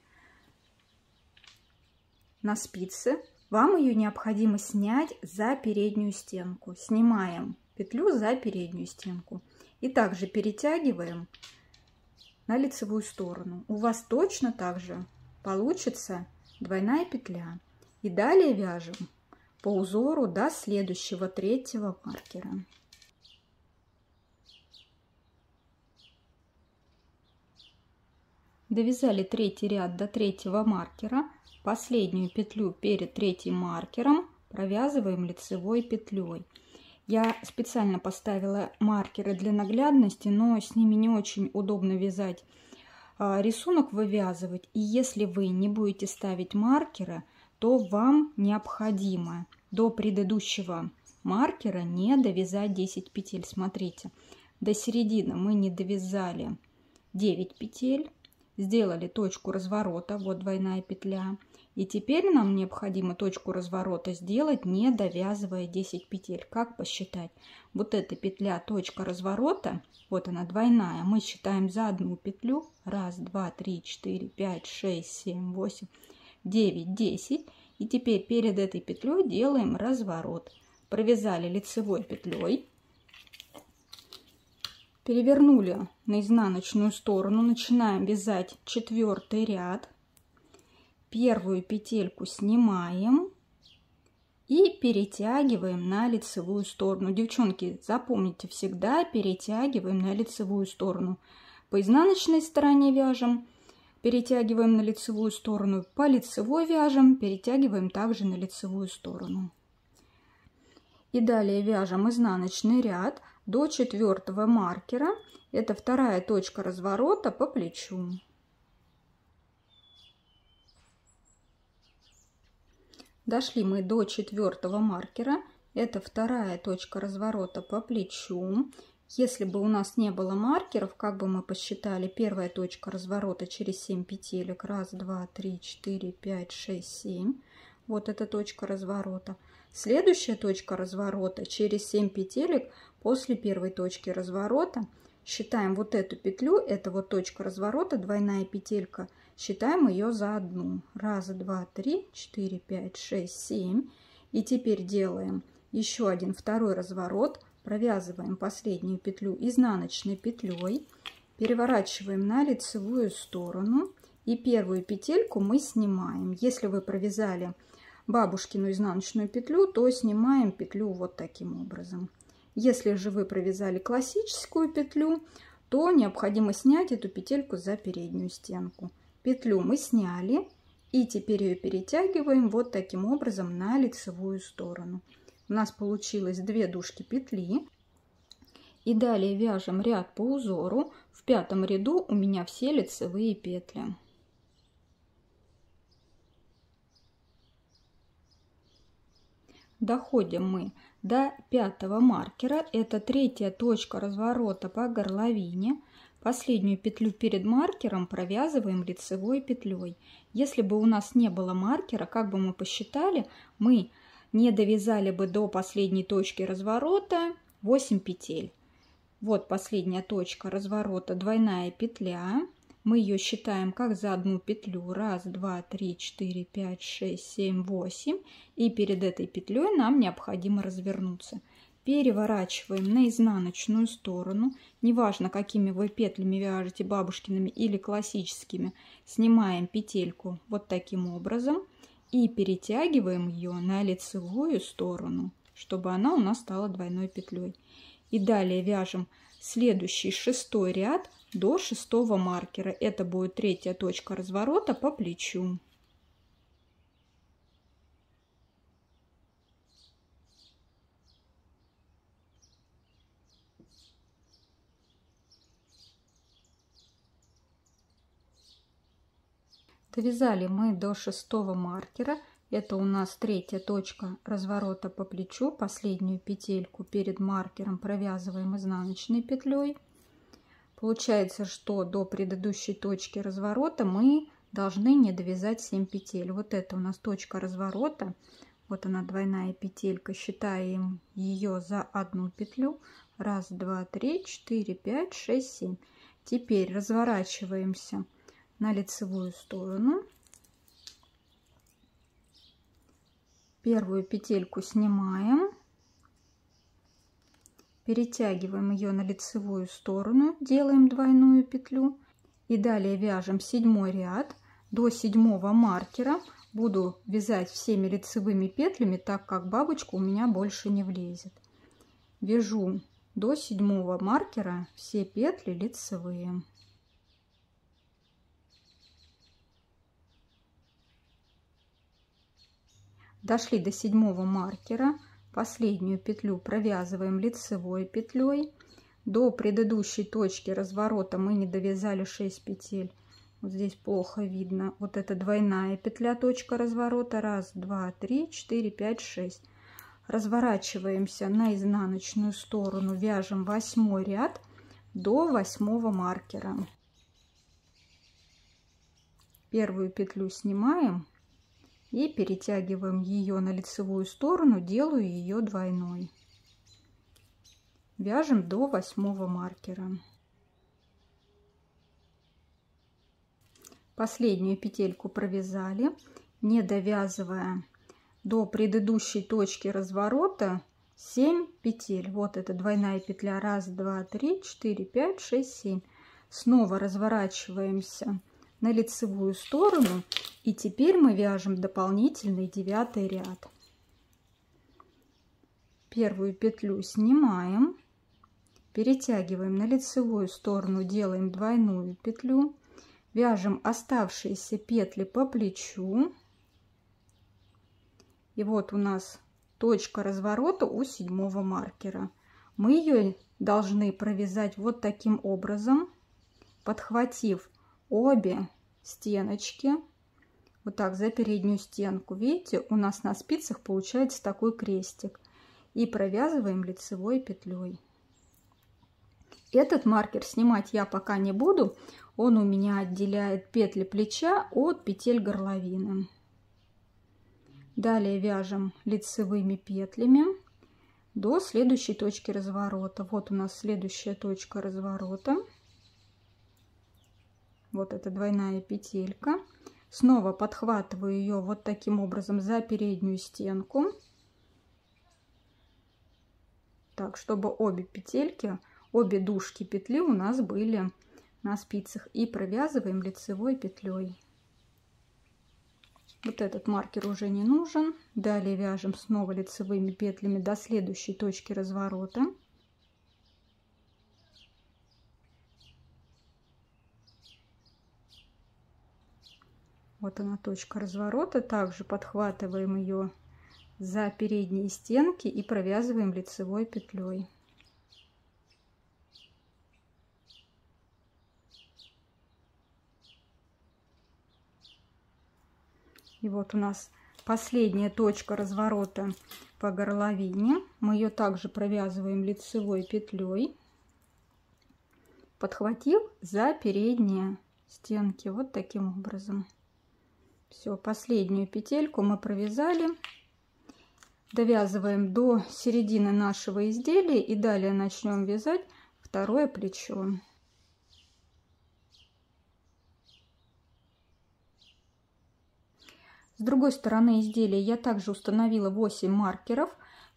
на спице, вам ее необходимо снять за переднюю стенку. Снимаем петлю за переднюю стенку. И также перетягиваем на лицевую сторону. У вас точно так же получится двойная петля. И далее вяжем по узору до следующего третьего маркера. Довязали третий ряд до третьего маркера, последнюю петлю перед третьим маркером провязываем лицевой петлей. Я специально поставила маркеры для наглядности, но с ними не очень удобно вязать а, рисунок, вывязывать. И если вы не будете ставить маркера, то вам необходимо до предыдущего маркера не довязать 10 петель. Смотрите, до середины мы не довязали 9 петель, сделали точку разворота, вот двойная петля, и теперь нам необходимо точку разворота сделать, не довязывая 10 петель. Как посчитать? Вот эта петля, точка разворота, вот она двойная. Мы считаем за одну петлю. раз, два, три, четыре, пять, шесть, семь, восемь, девять, десять. И теперь перед этой петлей делаем разворот. Провязали лицевой петлей. Перевернули на изнаночную сторону. Начинаем вязать четвертый ряд Первую петельку снимаем и перетягиваем на лицевую сторону. Девчонки, запомните, всегда перетягиваем на лицевую сторону. По изнаночной стороне вяжем, перетягиваем на лицевую сторону, по лицевой вяжем, перетягиваем также на лицевую сторону. И далее вяжем изнаночный ряд до четвертого маркера. Это вторая точка разворота по плечу. Дошли мы до четвертого маркера. Это вторая точка разворота по плечу. Если бы у нас не было маркеров, как бы мы посчитали, первая точка разворота через 7 петелек. Раз, два, три, четыре, пять, шесть, семь. Вот эта точка разворота. Следующая точка разворота через 7 петелек после первой точки разворота. Считаем вот эту петлю, это вот точка разворота, двойная петелька – Считаем ее за одну. Раз, два, три, четыре, пять, шесть, семь. И теперь делаем еще один второй разворот. Провязываем последнюю петлю изнаночной петлей. Переворачиваем на лицевую сторону. И первую петельку мы снимаем. Если вы провязали бабушкину изнаночную петлю, то снимаем петлю вот таким образом. Если же вы провязали классическую петлю, то необходимо снять эту петельку за переднюю стенку. Петлю мы сняли и теперь ее перетягиваем вот таким образом на лицевую сторону. У нас получилось две дужки петли. И далее вяжем ряд по узору. В пятом ряду у меня все лицевые петли. Доходим мы до пятого маркера. Это третья точка разворота по горловине. Последнюю петлю перед маркером провязываем лицевой петлей. Если бы у нас не было маркера, как бы мы посчитали, мы не довязали бы до последней точки разворота 8 петель. Вот последняя точка разворота, двойная петля. Мы ее считаем как за одну петлю. Раз, два, три, четыре, пять, шесть, семь, восемь. И перед этой петлей нам необходимо развернуться переворачиваем на изнаночную сторону, неважно какими вы петлями вяжете, бабушкиными или классическими, снимаем петельку вот таким образом и перетягиваем ее на лицевую сторону, чтобы она у нас стала двойной петлей. И далее вяжем следующий шестой ряд до шестого маркера. Это будет третья точка разворота по плечу. Довязали мы до шестого маркера. Это у нас третья точка разворота по плечу. Последнюю петельку перед маркером провязываем изнаночной петлей. Получается, что до предыдущей точки разворота мы должны не довязать 7 петель. Вот это у нас точка разворота. Вот она двойная петелька. Считаем ее за одну петлю. Раз, два, три, четыре, пять, шесть, семь. Теперь разворачиваемся на лицевую сторону. Первую петельку снимаем. Перетягиваем ее на лицевую сторону, делаем двойную петлю. И далее вяжем седьмой ряд до седьмого маркера. Буду вязать всеми лицевыми петлями, так как бабочка у меня больше не влезет. Вяжу до седьмого маркера все петли лицевые. дошли до седьмого маркера, последнюю петлю провязываем лицевой петлей. До предыдущей точки разворота мы не довязали 6 петель. Вот здесь плохо видно. Вот это двойная петля, точка разворота. Раз, два, три, четыре, пять, шесть. Разворачиваемся на изнаночную сторону, вяжем восьмой ряд до восьмого маркера. Первую петлю снимаем, и перетягиваем ее на лицевую сторону, делаю ее двойной. Вяжем до восьмого маркера. Последнюю петельку провязали, не довязывая до предыдущей точки разворота 7 петель. Вот это двойная петля. раз, два, три, четыре, пять, шесть, семь. Снова разворачиваемся на лицевую сторону и теперь мы вяжем дополнительный девятый ряд. Первую петлю снимаем, перетягиваем на лицевую сторону, делаем двойную петлю, вяжем оставшиеся петли по плечу. И вот у нас точка разворота у седьмого маркера. Мы ее должны провязать вот таким образом, подхватив обе стеночки вот так за переднюю стенку. Видите, у нас на спицах получается такой крестик. И провязываем лицевой петлей. Этот маркер снимать я пока не буду. Он у меня отделяет петли плеча от петель горловины. Далее вяжем лицевыми петлями до следующей точки разворота. Вот у нас следующая точка разворота. Вот это двойная петелька. Снова подхватываю ее вот таким образом за переднюю стенку. Так, чтобы обе петельки, обе дужки петли у нас были на спицах. И провязываем лицевой петлей. Вот этот маркер уже не нужен. Далее вяжем снова лицевыми петлями до следующей точки разворота. Вот она точка разворота. Также подхватываем ее за передние стенки и провязываем лицевой петлей. И вот у нас последняя точка разворота по горловине. Мы ее также провязываем лицевой петлей. Подхватил за передние стенки вот таким образом. Все, последнюю петельку мы провязали. Довязываем до середины нашего изделия и далее начнем вязать второе плечо. С другой стороны изделия я также установила 8 маркеров,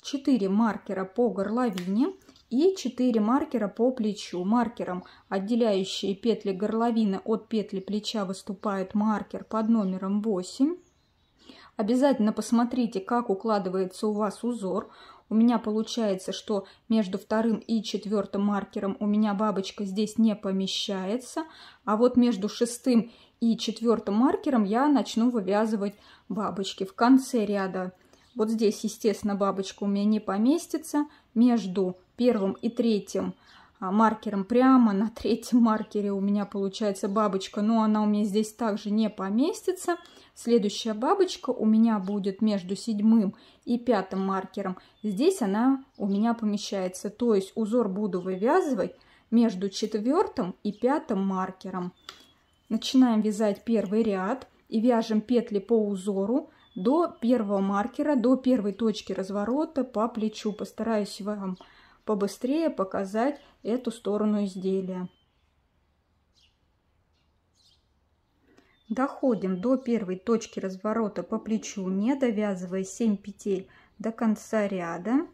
4 маркера по горловине и 4 маркера по плечу. Маркером, отделяющие петли горловины от петли плеча, выступает маркер под номером 8. Обязательно посмотрите, как укладывается у вас узор. У меня получается, что между вторым и четвертым маркером у меня бабочка здесь не помещается, а вот между шестым и четвертым маркером я начну вывязывать бабочки в конце ряда. Вот здесь, естественно, бабочка у меня не поместится. Между первым и третьим а, маркером прямо на третьем маркере у меня получается бабочка, но она у меня здесь также не поместится. Следующая бабочка у меня будет между седьмым и пятым маркером. Здесь она у меня помещается, то есть узор буду вывязывать между четвертым и пятым маркером. Начинаем вязать первый ряд и вяжем петли по узору до первого маркера, до первой точки разворота по плечу. Постараюсь вам побыстрее показать эту сторону изделия. Доходим до первой точки разворота по плечу, не довязывая 7 петель до конца ряда.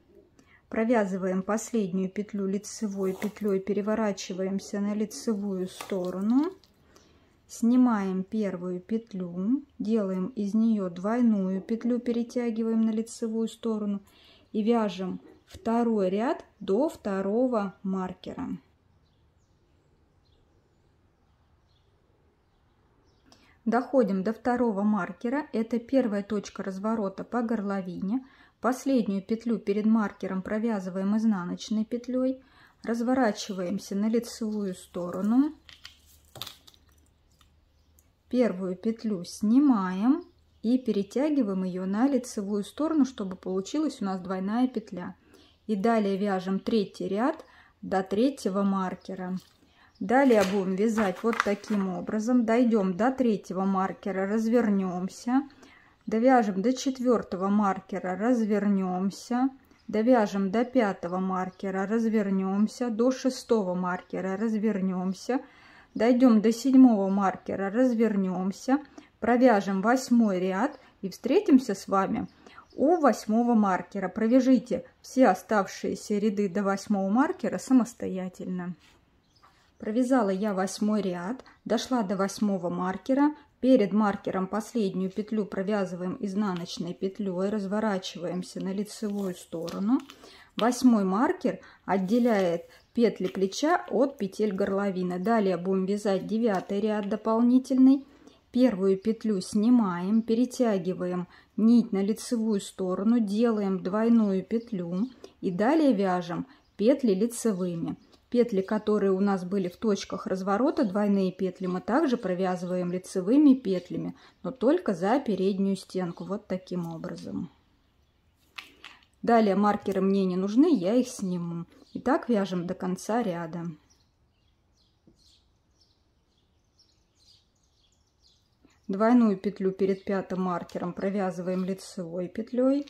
Провязываем последнюю петлю лицевой петлей, переворачиваемся на лицевую сторону. Снимаем первую петлю, делаем из нее двойную петлю, перетягиваем на лицевую сторону и вяжем второй ряд до второго маркера. Доходим до второго маркера, это первая точка разворота по горловине. Последнюю петлю перед маркером провязываем изнаночной петлей. Разворачиваемся на лицевую сторону. Первую петлю снимаем и перетягиваем ее на лицевую сторону, чтобы получилась у нас двойная петля и далее вяжем третий ряд до третьего маркера. Далее будем вязать вот таким образом. Дойдем до третьего маркера, развернемся. Довяжем до четвертого маркера, развернемся. Довяжем до пятого маркера, развернемся. До шестого маркера, развернемся. Дойдем до седьмого маркера, развернемся. Провяжем восьмой ряд и встретимся с вами у восьмого маркера. Провяжите все оставшиеся ряды до восьмого маркера самостоятельно. Провязала я восьмой ряд, дошла до восьмого маркера. Перед маркером последнюю петлю провязываем изнаночной петлей, разворачиваемся на лицевую сторону. Восьмой маркер отделяет петли плеча от петель горловины. Далее будем вязать девятый ряд дополнительный. Первую петлю снимаем, перетягиваем нить на лицевую сторону, делаем двойную петлю и далее вяжем петли лицевыми. Петли, которые у нас были в точках разворота, двойные петли, мы также провязываем лицевыми петлями, но только за переднюю стенку, вот таким образом. Далее маркеры мне не нужны, я их сниму. Итак, вяжем до конца ряда. двойную петлю перед пятым маркером провязываем лицевой петлей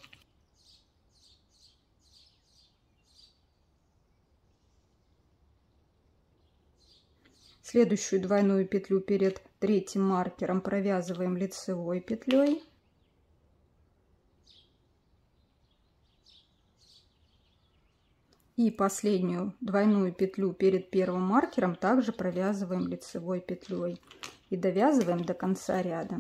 следующую двойную петлю перед третьим маркером провязываем лицевой петлей и последнюю двойную петлю перед первым маркером также провязываем лицевой петлей и довязываем до конца ряда.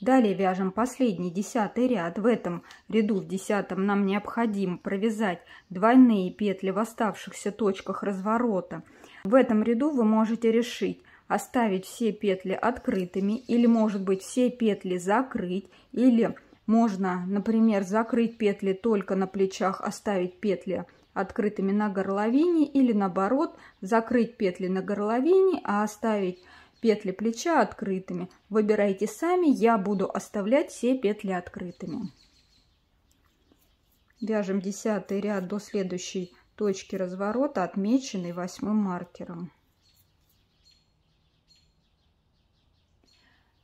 Далее вяжем последний десятый ряд. В этом ряду, в десятом, нам необходимо провязать двойные петли в оставшихся точках разворота. В этом ряду вы можете решить оставить все петли открытыми или, может быть, все петли закрыть или можно, например, закрыть петли только на плечах, оставить петли открытыми на горловине или наоборот закрыть петли на горловине, а оставить петли плеча открытыми. Выбирайте сами, я буду оставлять все петли открытыми. Вяжем 10 ряд до следующей точки разворота, отмеченной восьмым маркером.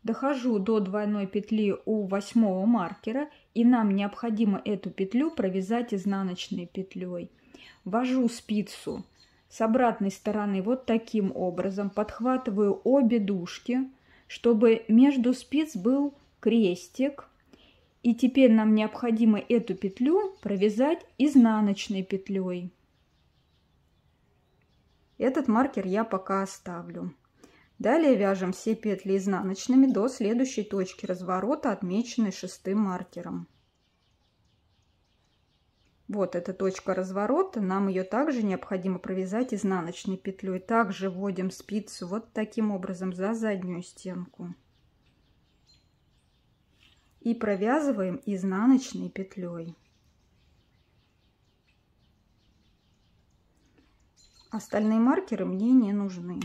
Дохожу до двойной петли у восьмого маркера, и нам необходимо эту петлю провязать изнаночной петлей вожу спицу с обратной стороны вот таким образом, подхватываю обе дужки, чтобы между спиц был крестик. И теперь нам необходимо эту петлю провязать изнаночной петлей. Этот маркер я пока оставлю. Далее вяжем все петли изнаночными до следующей точки разворота, отмеченной шестым маркером. Вот эта точка разворота, нам ее также необходимо провязать изнаночной петлей. Также вводим спицу вот таким образом за заднюю стенку. И провязываем изнаночной петлей. Остальные маркеры мне не нужны.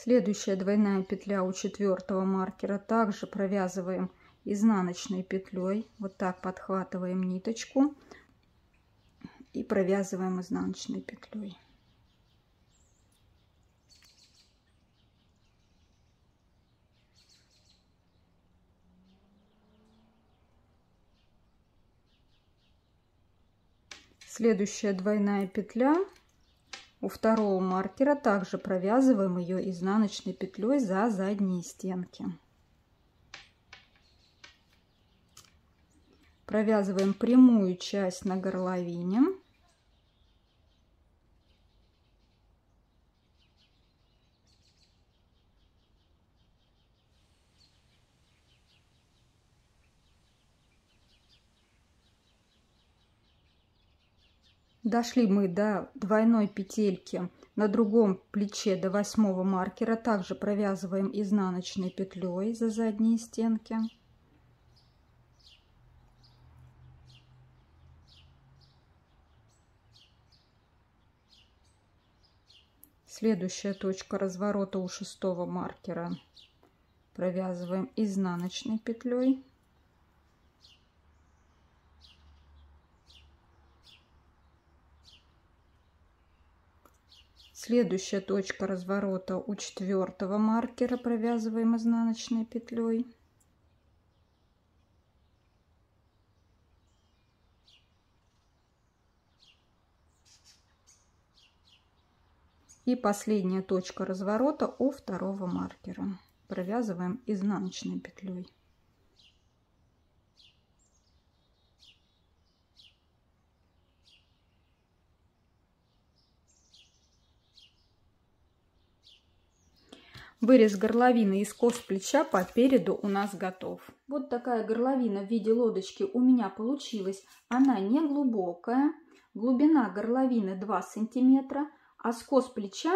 Следующая двойная петля у четвертого маркера также провязываем изнаночной петлей. Вот так подхватываем ниточку и провязываем изнаночной петлей. Следующая двойная петля у второго маркера также провязываем ее изнаночной петлей за задние стенки. Провязываем прямую часть на горловине. Дошли мы до двойной петельки на другом плече до восьмого маркера. Также провязываем изнаночной петлей за задние стенки. Следующая точка разворота у шестого маркера провязываем изнаночной петлей. Следующая точка разворота у четвертого маркера провязываем изнаночной петлей. И последняя точка разворота у второго маркера. Провязываем изнаночной петлей. Вырез горловины из кост плеча по переду у нас готов. Вот такая горловина в виде лодочки у меня получилась. Она не глубокая. Глубина горловины 2 сантиметра, а скос плеча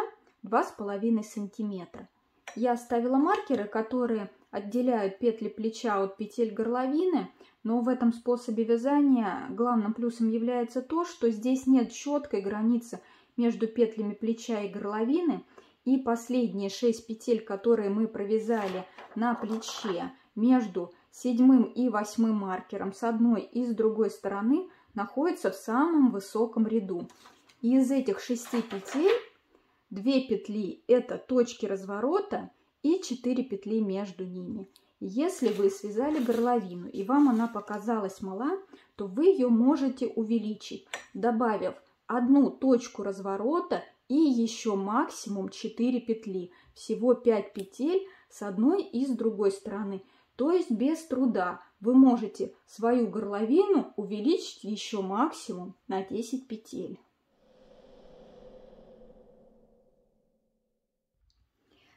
2,5 сантиметра. Я оставила маркеры, которые отделяют петли плеча от петель горловины, но в этом способе вязания главным плюсом является то, что здесь нет четкой границы между петлями плеча и горловины, и последние 6 петель, которые мы провязали на плече между седьмым и восьмым маркером с одной и с другой стороны, находятся в самом высоком ряду. И из этих 6 петель 2 петли – это точки разворота и 4 петли между ними. Если вы связали горловину и вам она показалась мала, то вы ее можете увеличить, добавив одну точку разворота и еще максимум 4 петли. Всего 5 петель с одной и с другой стороны. То есть без труда вы можете свою горловину увеличить еще максимум на 10 петель.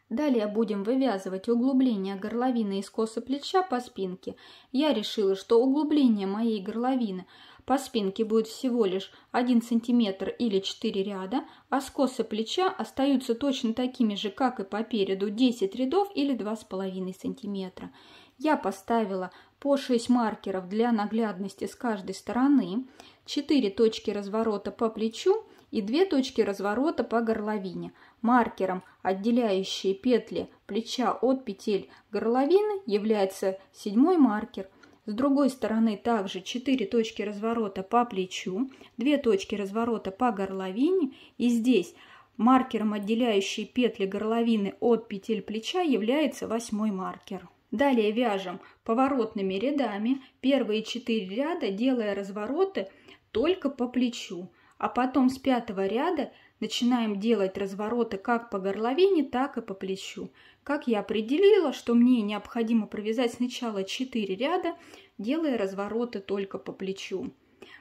Далее будем вывязывать углубление горловины и коса плеча по спинке. Я решила, что углубление моей горловины – по спинке будет всего лишь 1 см или 4 ряда, а скосы плеча остаются точно такими же, как и по переду, 10 рядов или 2,5 см. Я поставила по 6 маркеров для наглядности с каждой стороны, 4 точки разворота по плечу и 2 точки разворота по горловине. Маркером, отделяющие петли плеча от петель горловины, является седьмой маркер, с другой стороны также 4 точки разворота по плечу, 2 точки разворота по горловине. И здесь маркером, отделяющий петли горловины от петель плеча, является восьмой маркер. Далее вяжем поворотными рядами первые 4 ряда, делая развороты только по плечу, а потом с пятого ряда – Начинаем делать развороты как по горловине, так и по плечу. Как я определила, что мне необходимо провязать сначала 4 ряда, делая развороты только по плечу.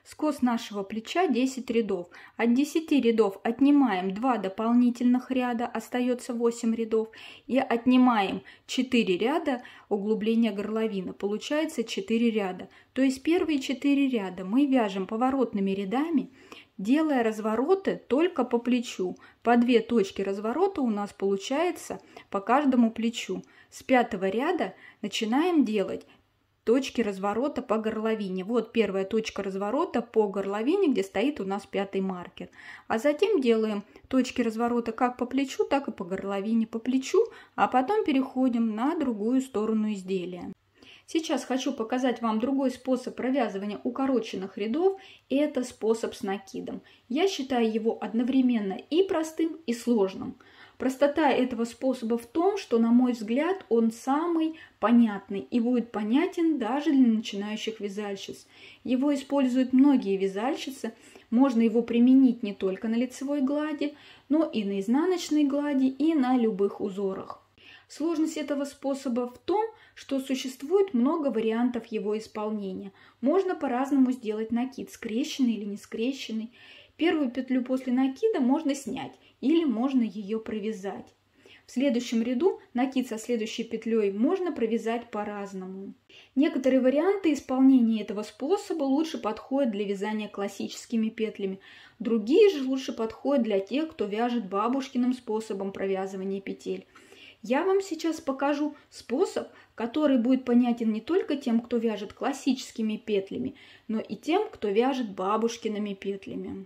Скос нашего плеча 10 рядов. От 10 рядов отнимаем 2 дополнительных ряда, остается 8 рядов. И отнимаем 4 ряда углубления горловины. Получается 4 ряда. То есть первые 4 ряда мы вяжем поворотными рядами делая развороты только по плечу. По две точки разворота у нас получается по каждому плечу. С пятого ряда начинаем делать точки разворота по горловине. Вот первая точка разворота по горловине, где стоит у нас пятый маркер. А затем делаем точки разворота как по плечу, так и по горловине по плечу, а потом переходим на другую сторону изделия. Сейчас хочу показать вам другой способ провязывания укороченных рядов. и Это способ с накидом. Я считаю его одновременно и простым, и сложным. Простота этого способа в том, что, на мой взгляд, он самый понятный и будет понятен даже для начинающих вязальщиц. Его используют многие вязальщицы. Можно его применить не только на лицевой глади, но и на изнаночной глади и на любых узорах. Сложность этого способа в том, что существует много вариантов его исполнения. Можно по-разному сделать накид, скрещенный или не скрещенный. Первую петлю после накида можно снять или можно ее провязать. В следующем ряду накид со следующей петлей можно провязать по-разному. Некоторые варианты исполнения этого способа лучше подходят для вязания классическими петлями, другие же лучше подходят для тех, кто вяжет бабушкиным способом провязывания петель – я вам сейчас покажу способ, который будет понятен не только тем, кто вяжет классическими петлями, но и тем, кто вяжет бабушкиными петлями.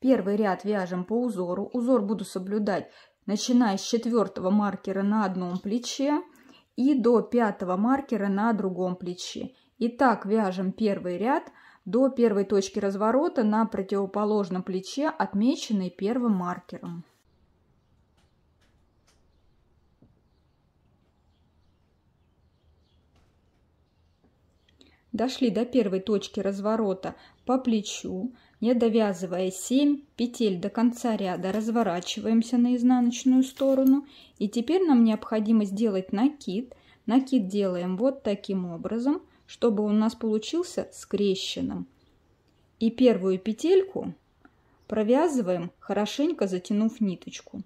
Первый ряд вяжем по узору. Узор буду соблюдать, начиная с четвертого маркера на одном плече и до пятого маркера на другом плече. Итак, вяжем первый ряд до первой точки разворота на противоположном плече, отмеченной первым маркером. дошли до первой точки разворота по плечу, не довязывая 7 петель до конца ряда, разворачиваемся на изнаночную сторону. И теперь нам необходимо сделать накид. Накид делаем вот таким образом, чтобы у нас получился скрещенным. И первую петельку провязываем, хорошенько затянув ниточку.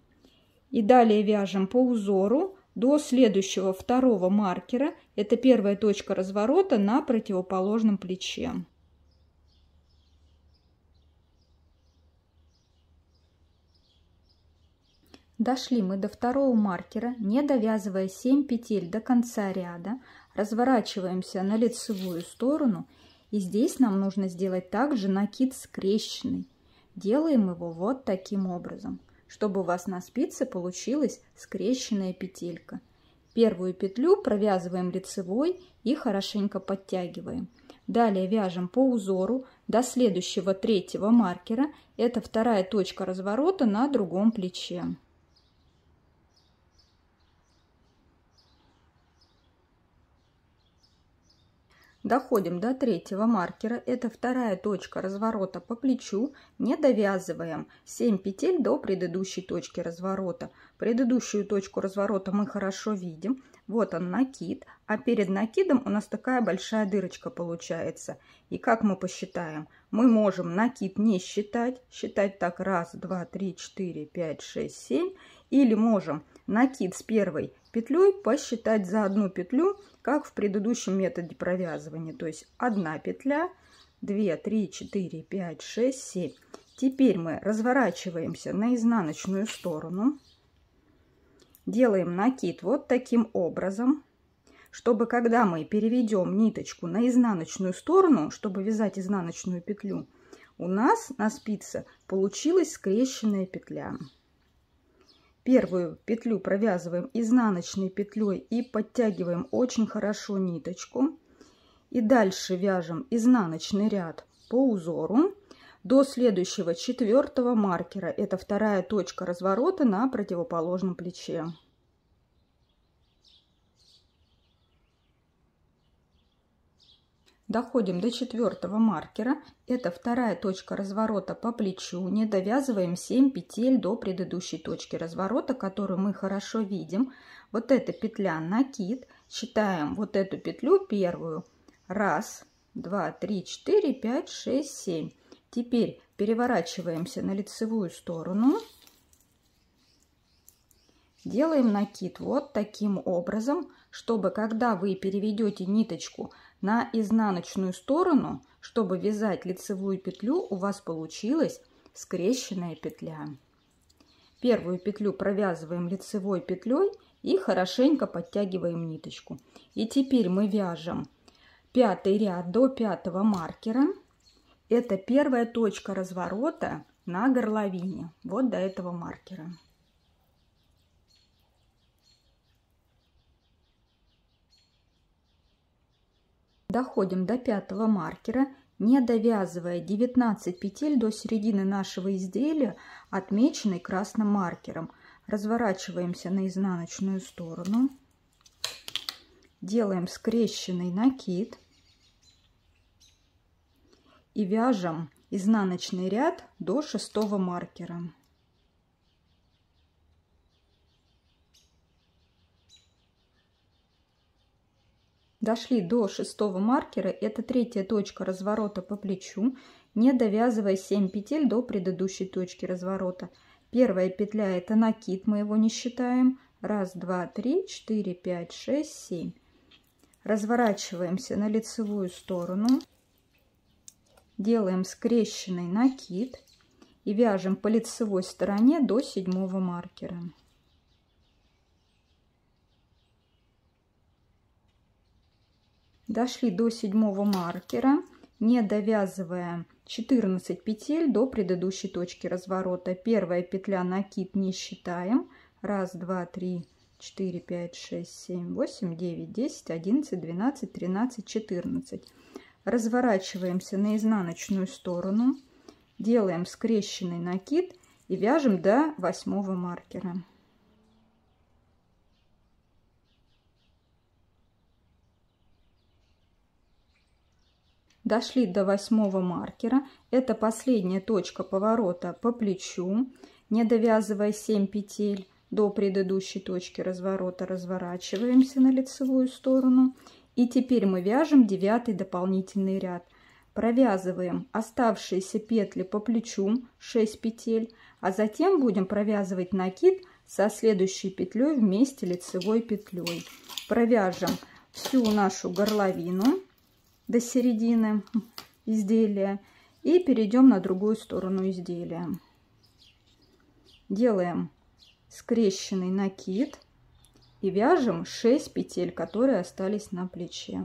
И далее вяжем по узору до следующего второго маркера. Это первая точка разворота на противоположном плече. Дошли мы до второго маркера, не довязывая 7 петель до конца ряда, разворачиваемся на лицевую сторону и здесь нам нужно сделать также накид скрещенный. Делаем его вот таким образом – чтобы у вас на спице получилась скрещенная петелька. Первую петлю провязываем лицевой и хорошенько подтягиваем. Далее вяжем по узору до следующего третьего маркера. Это вторая точка разворота на другом плече. Доходим до третьего маркера, это вторая точка разворота по плечу, не довязываем 7 петель до предыдущей точки разворота. Предыдущую точку разворота мы хорошо видим, вот он накид, а перед накидом у нас такая большая дырочка получается. И как мы посчитаем? Мы можем накид не считать, считать так раз, два, три, четыре, пять, шесть, семь, или можем накид с первой петлей посчитать за одну петлю, как в предыдущем методе провязывания. То есть одна петля, 2, 3, 4, 5, 6, 7. Теперь мы разворачиваемся на изнаночную сторону. Делаем накид вот таким образом, чтобы когда мы переведем ниточку на изнаночную сторону, чтобы вязать изнаночную петлю, у нас на спице получилась скрещенная петля. Первую петлю провязываем изнаночной петлей и подтягиваем очень хорошо ниточку. И дальше вяжем изнаночный ряд по узору до следующего четвертого маркера. Это вторая точка разворота на противоположном плече. Доходим до четвертого маркера. Это вторая точка разворота по плечу. Не довязываем 7 петель до предыдущей точки разворота, которую мы хорошо видим. Вот эта петля накид. Считаем вот эту петлю первую. Раз, два, три, четыре, пять, шесть, семь. Теперь переворачиваемся на лицевую сторону. Делаем накид вот таким образом, чтобы когда вы переведете ниточку на изнаночную сторону, чтобы вязать лицевую петлю, у вас получилась скрещенная петля. Первую петлю провязываем лицевой петлей и хорошенько подтягиваем ниточку. И теперь мы вяжем пятый ряд до пятого маркера. Это первая точка разворота на горловине, вот до этого маркера. доходим до пятого маркера, не довязывая 19 петель до середины нашего изделия, отмеченной красным маркером. Разворачиваемся на изнаночную сторону. Делаем скрещенный накид. И вяжем изнаночный ряд до шестого маркера. Дошли до шестого маркера, это третья точка разворота по плечу, не довязывая 7 петель до предыдущей точки разворота. Первая петля это накид, мы его не считаем. Раз, два, три, четыре, пять, шесть, семь. Разворачиваемся на лицевую сторону. Делаем скрещенный накид и вяжем по лицевой стороне до седьмого маркера. Дошли до седьмого маркера, не довязывая 14 петель до предыдущей точки разворота. Первая петля накид не считаем. Раз, два, три, 4, 5, 6, 7, 8, 9, 10, 11, 12, 13, 14. Разворачиваемся на изнаночную сторону, делаем скрещенный накид и вяжем до 8 маркера. дошли до восьмого маркера. Это последняя точка поворота по плечу, не довязывая 7 петель до предыдущей точки разворота. Разворачиваемся на лицевую сторону. И теперь мы вяжем девятый дополнительный ряд. Провязываем оставшиеся петли по плечу 6 петель, а затем будем провязывать накид со следующей петлей вместе лицевой петлей. Провяжем всю нашу горловину до середины изделия и перейдем на другую сторону изделия. Делаем скрещенный накид и вяжем 6 петель, которые остались на плече.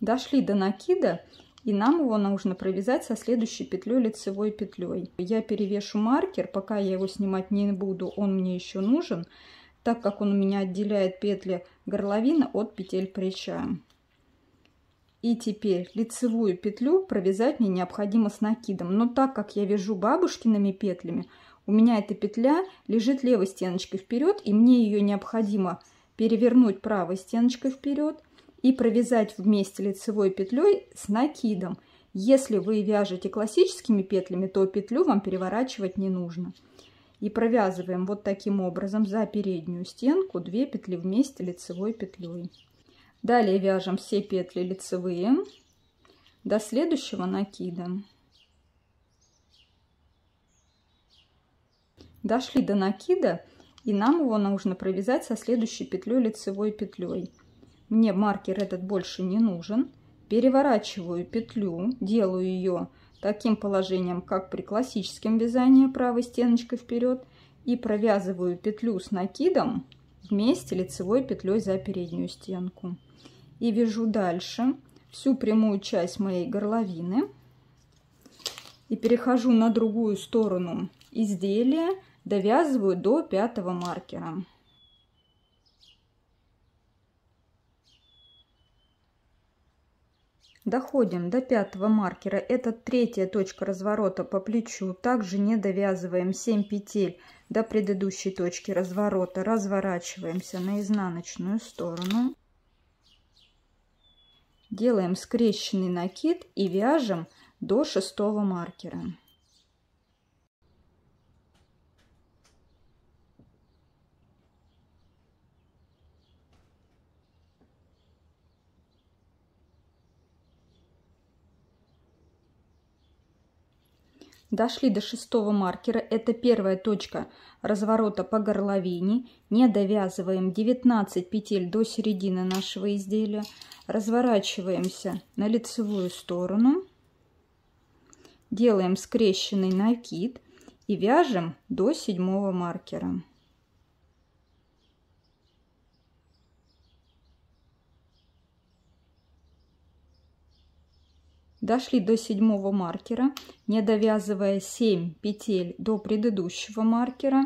Дошли до накида и нам его нужно провязать со следующей петлей лицевой петлей. Я перевешу маркер, пока я его снимать не буду, он мне еще нужен так как он у меня отделяет петли горловины от петель плеча. И теперь лицевую петлю провязать мне необходимо с накидом. Но так как я вяжу бабушкиными петлями, у меня эта петля лежит левой стеночкой вперед, и мне ее необходимо перевернуть правой стеночкой вперед и провязать вместе лицевой петлей с накидом. Если вы вяжете классическими петлями, то петлю вам переворачивать не нужно и провязываем вот таким образом за переднюю стенку 2 петли вместе лицевой петлей. Далее вяжем все петли лицевые до следующего накида. Дошли до накида и нам его нужно провязать со следующей петлей лицевой петлей. Мне маркер этот больше не нужен. Переворачиваю петлю, делаю ее таким положением, как при классическом вязании правой стеночкой вперед, и провязываю петлю с накидом вместе лицевой петлей за переднюю стенку. И вяжу дальше всю прямую часть моей горловины. И перехожу на другую сторону изделия, довязываю до пятого маркера. Доходим до пятого маркера. Это третья точка разворота по плечу. Также не довязываем 7 петель до предыдущей точки разворота. Разворачиваемся на изнаночную сторону. Делаем скрещенный накид и вяжем до шестого маркера. Дошли до шестого маркера, это первая точка разворота по горловине. Не довязываем 19 петель до середины нашего изделия. Разворачиваемся на лицевую сторону. Делаем скрещенный накид и вяжем до седьмого маркера. Дошли до седьмого маркера, не довязывая 7 петель до предыдущего маркера.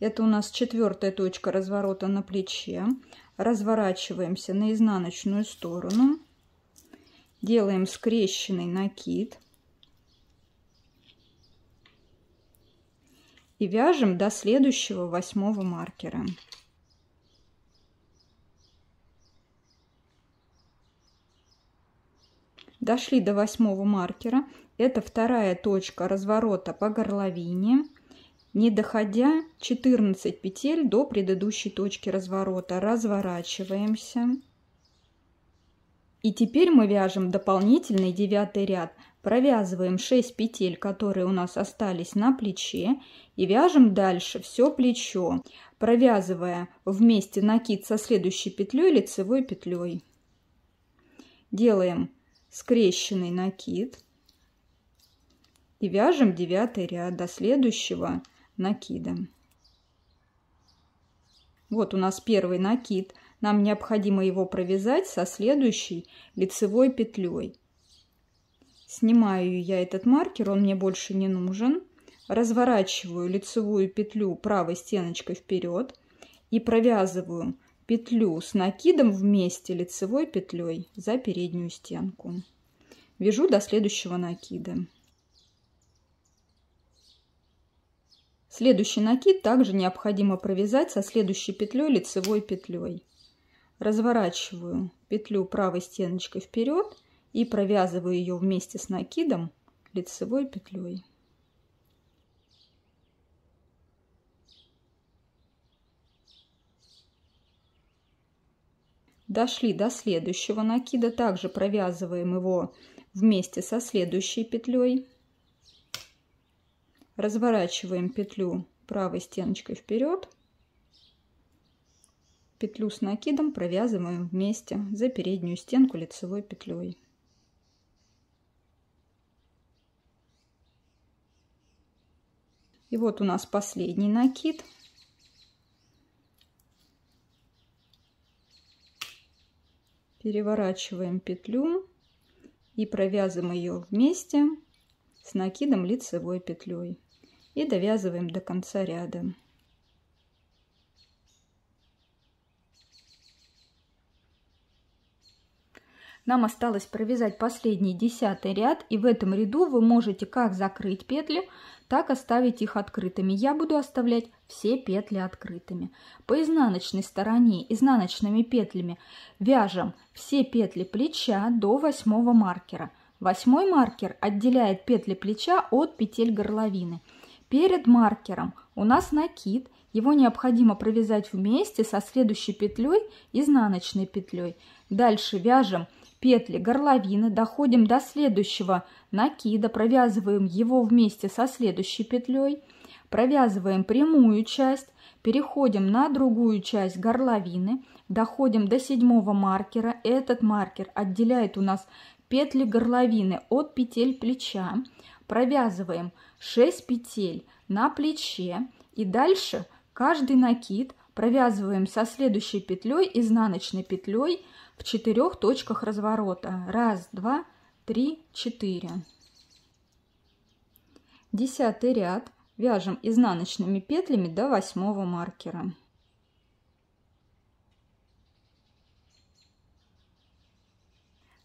Это у нас четвертая точка разворота на плече. Разворачиваемся на изнаночную сторону. Делаем скрещенный накид. И вяжем до следующего восьмого маркера. Дошли до восьмого маркера. Это вторая точка разворота по горловине, не доходя 14 петель до предыдущей точки разворота. Разворачиваемся. И теперь мы вяжем дополнительный девятый ряд. Провязываем 6 петель, которые у нас остались на плече, и вяжем дальше все плечо, провязывая вместе накид со следующей петлей лицевой петлей. Делаем скрещенный накид и вяжем 9 ряд до следующего накида. Вот у нас первый накид. Нам необходимо его провязать со следующей лицевой петлей. Снимаю я этот маркер, он мне больше не нужен. Разворачиваю лицевую петлю правой стеночкой вперед и провязываю петлю с накидом вместе лицевой петлей за переднюю стенку. Вяжу до следующего накида. Следующий накид также необходимо провязать со следующей петлей лицевой петлей. Разворачиваю петлю правой стеночкой вперед и провязываю ее вместе с накидом лицевой петлей. дошли до следующего накида, также провязываем его вместе со следующей петлей, разворачиваем петлю правой стеночкой вперед, петлю с накидом провязываем вместе за переднюю стенку лицевой петлей. И вот у нас последний накид. переворачиваем петлю и провязываем ее вместе с накидом лицевой петлей и довязываем до конца ряда. Нам осталось провязать последний десятый ряд, и в этом ряду вы можете как закрыть петлю так оставить их открытыми. Я буду оставлять все петли открытыми. По изнаночной стороне изнаночными петлями вяжем все петли плеча до восьмого маркера. Восьмой маркер отделяет петли плеча от петель горловины. Перед маркером у нас накид, его необходимо провязать вместе со следующей петлей, изнаночной петлей. Дальше вяжем петли, горловины, доходим до следующего накида, провязываем его вместе со следующей петлей, провязываем прямую часть, переходим на другую часть горловины, доходим до седьмого маркера. Этот маркер отделяет у нас петли горловины от петель плеча. Провязываем 6 петель на плече и дальше каждый накид провязываем со следующей петлей, изнаночной петлей в четырех точках разворота. Раз, два, три, четыре. Десятый ряд вяжем изнаночными петлями до восьмого маркера.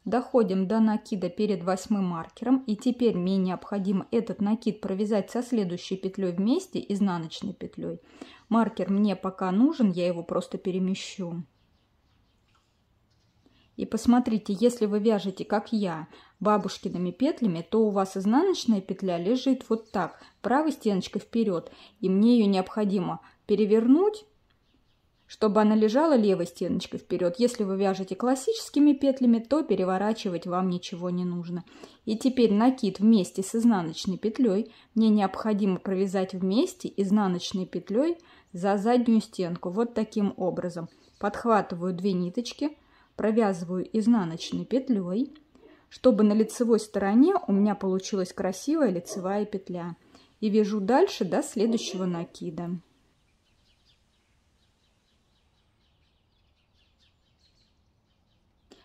Доходим до накида перед восьмым маркером и теперь мне необходимо этот накид провязать со следующей петлей вместе изнаночной петлей. Маркер мне пока нужен, я его просто перемещу. И посмотрите, если вы вяжете, как я, бабушкиными петлями, то у вас изнаночная петля лежит вот так, правой стеночкой вперед, и мне ее необходимо перевернуть, чтобы она лежала левой стеночкой вперед. Если вы вяжете классическими петлями, то переворачивать вам ничего не нужно. И теперь накид вместе с изнаночной петлей мне необходимо провязать вместе изнаночной петлей за заднюю стенку. Вот таким образом. Подхватываю две ниточки – провязываю изнаночной петлей, чтобы на лицевой стороне у меня получилась красивая лицевая петля. И вяжу дальше до следующего накида.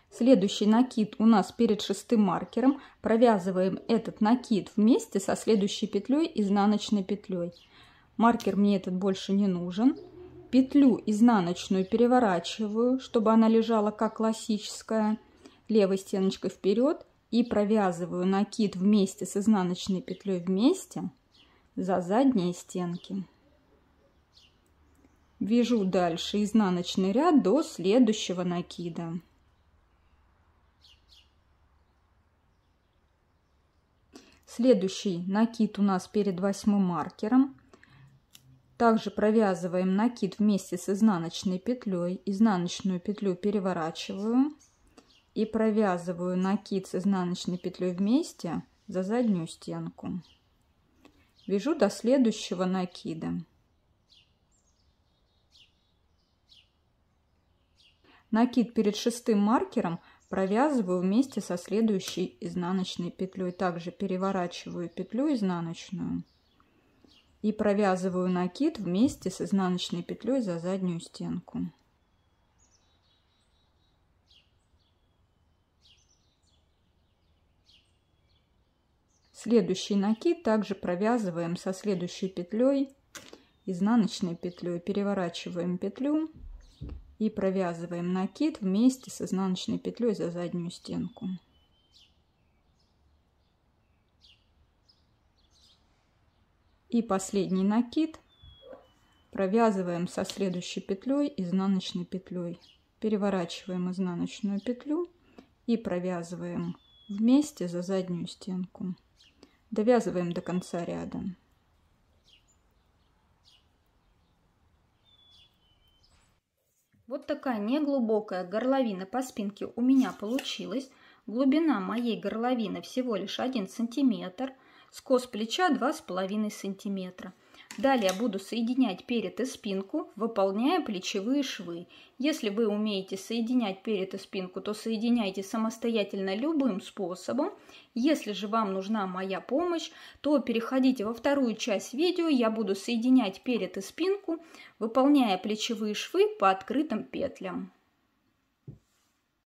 Следующий накид у нас перед шестым маркером. Провязываем этот накид вместе со следующей петлей изнаночной петлей. Маркер мне этот больше не нужен петлю изнаночную переворачиваю, чтобы она лежала как классическая, левой стеночкой вперед и провязываю накид вместе с изнаночной петлей вместе за задние стенки. Вяжу дальше изнаночный ряд до следующего накида. Следующий накид у нас перед восьмым маркером. Также провязываем накид вместе с изнаночной петлей. Изнаночную петлю переворачиваю и провязываю накид с изнаночной петлей вместе за заднюю стенку. Вяжу до следующего накида. Накид перед шестым маркером провязываю вместе со следующей изнаночной петлей. Также переворачиваю петлю изнаночную и провязываю накид вместе с изнаночной петлей за заднюю стенку. Следующий накид также провязываем со следующей петлей, изнаночной петлей, переворачиваем петлю и провязываем накид вместе с изнаночной петлей за заднюю стенку. И последний накид провязываем со следующей петлей изнаночной петлей. Переворачиваем изнаночную петлю и провязываем вместе за заднюю стенку. Довязываем до конца ряда. Вот такая неглубокая горловина по спинке у меня получилась. Глубина моей горловины всего лишь 1 сантиметр скос плеча 2,5 см. Далее буду соединять перед и спинку, выполняя плечевые швы. Если вы умеете соединять перед и спинку, то соединяйте самостоятельно любым способом. Если же вам нужна моя помощь, то переходите во вторую часть видео. Я буду соединять перед и спинку, выполняя плечевые швы по открытым петлям.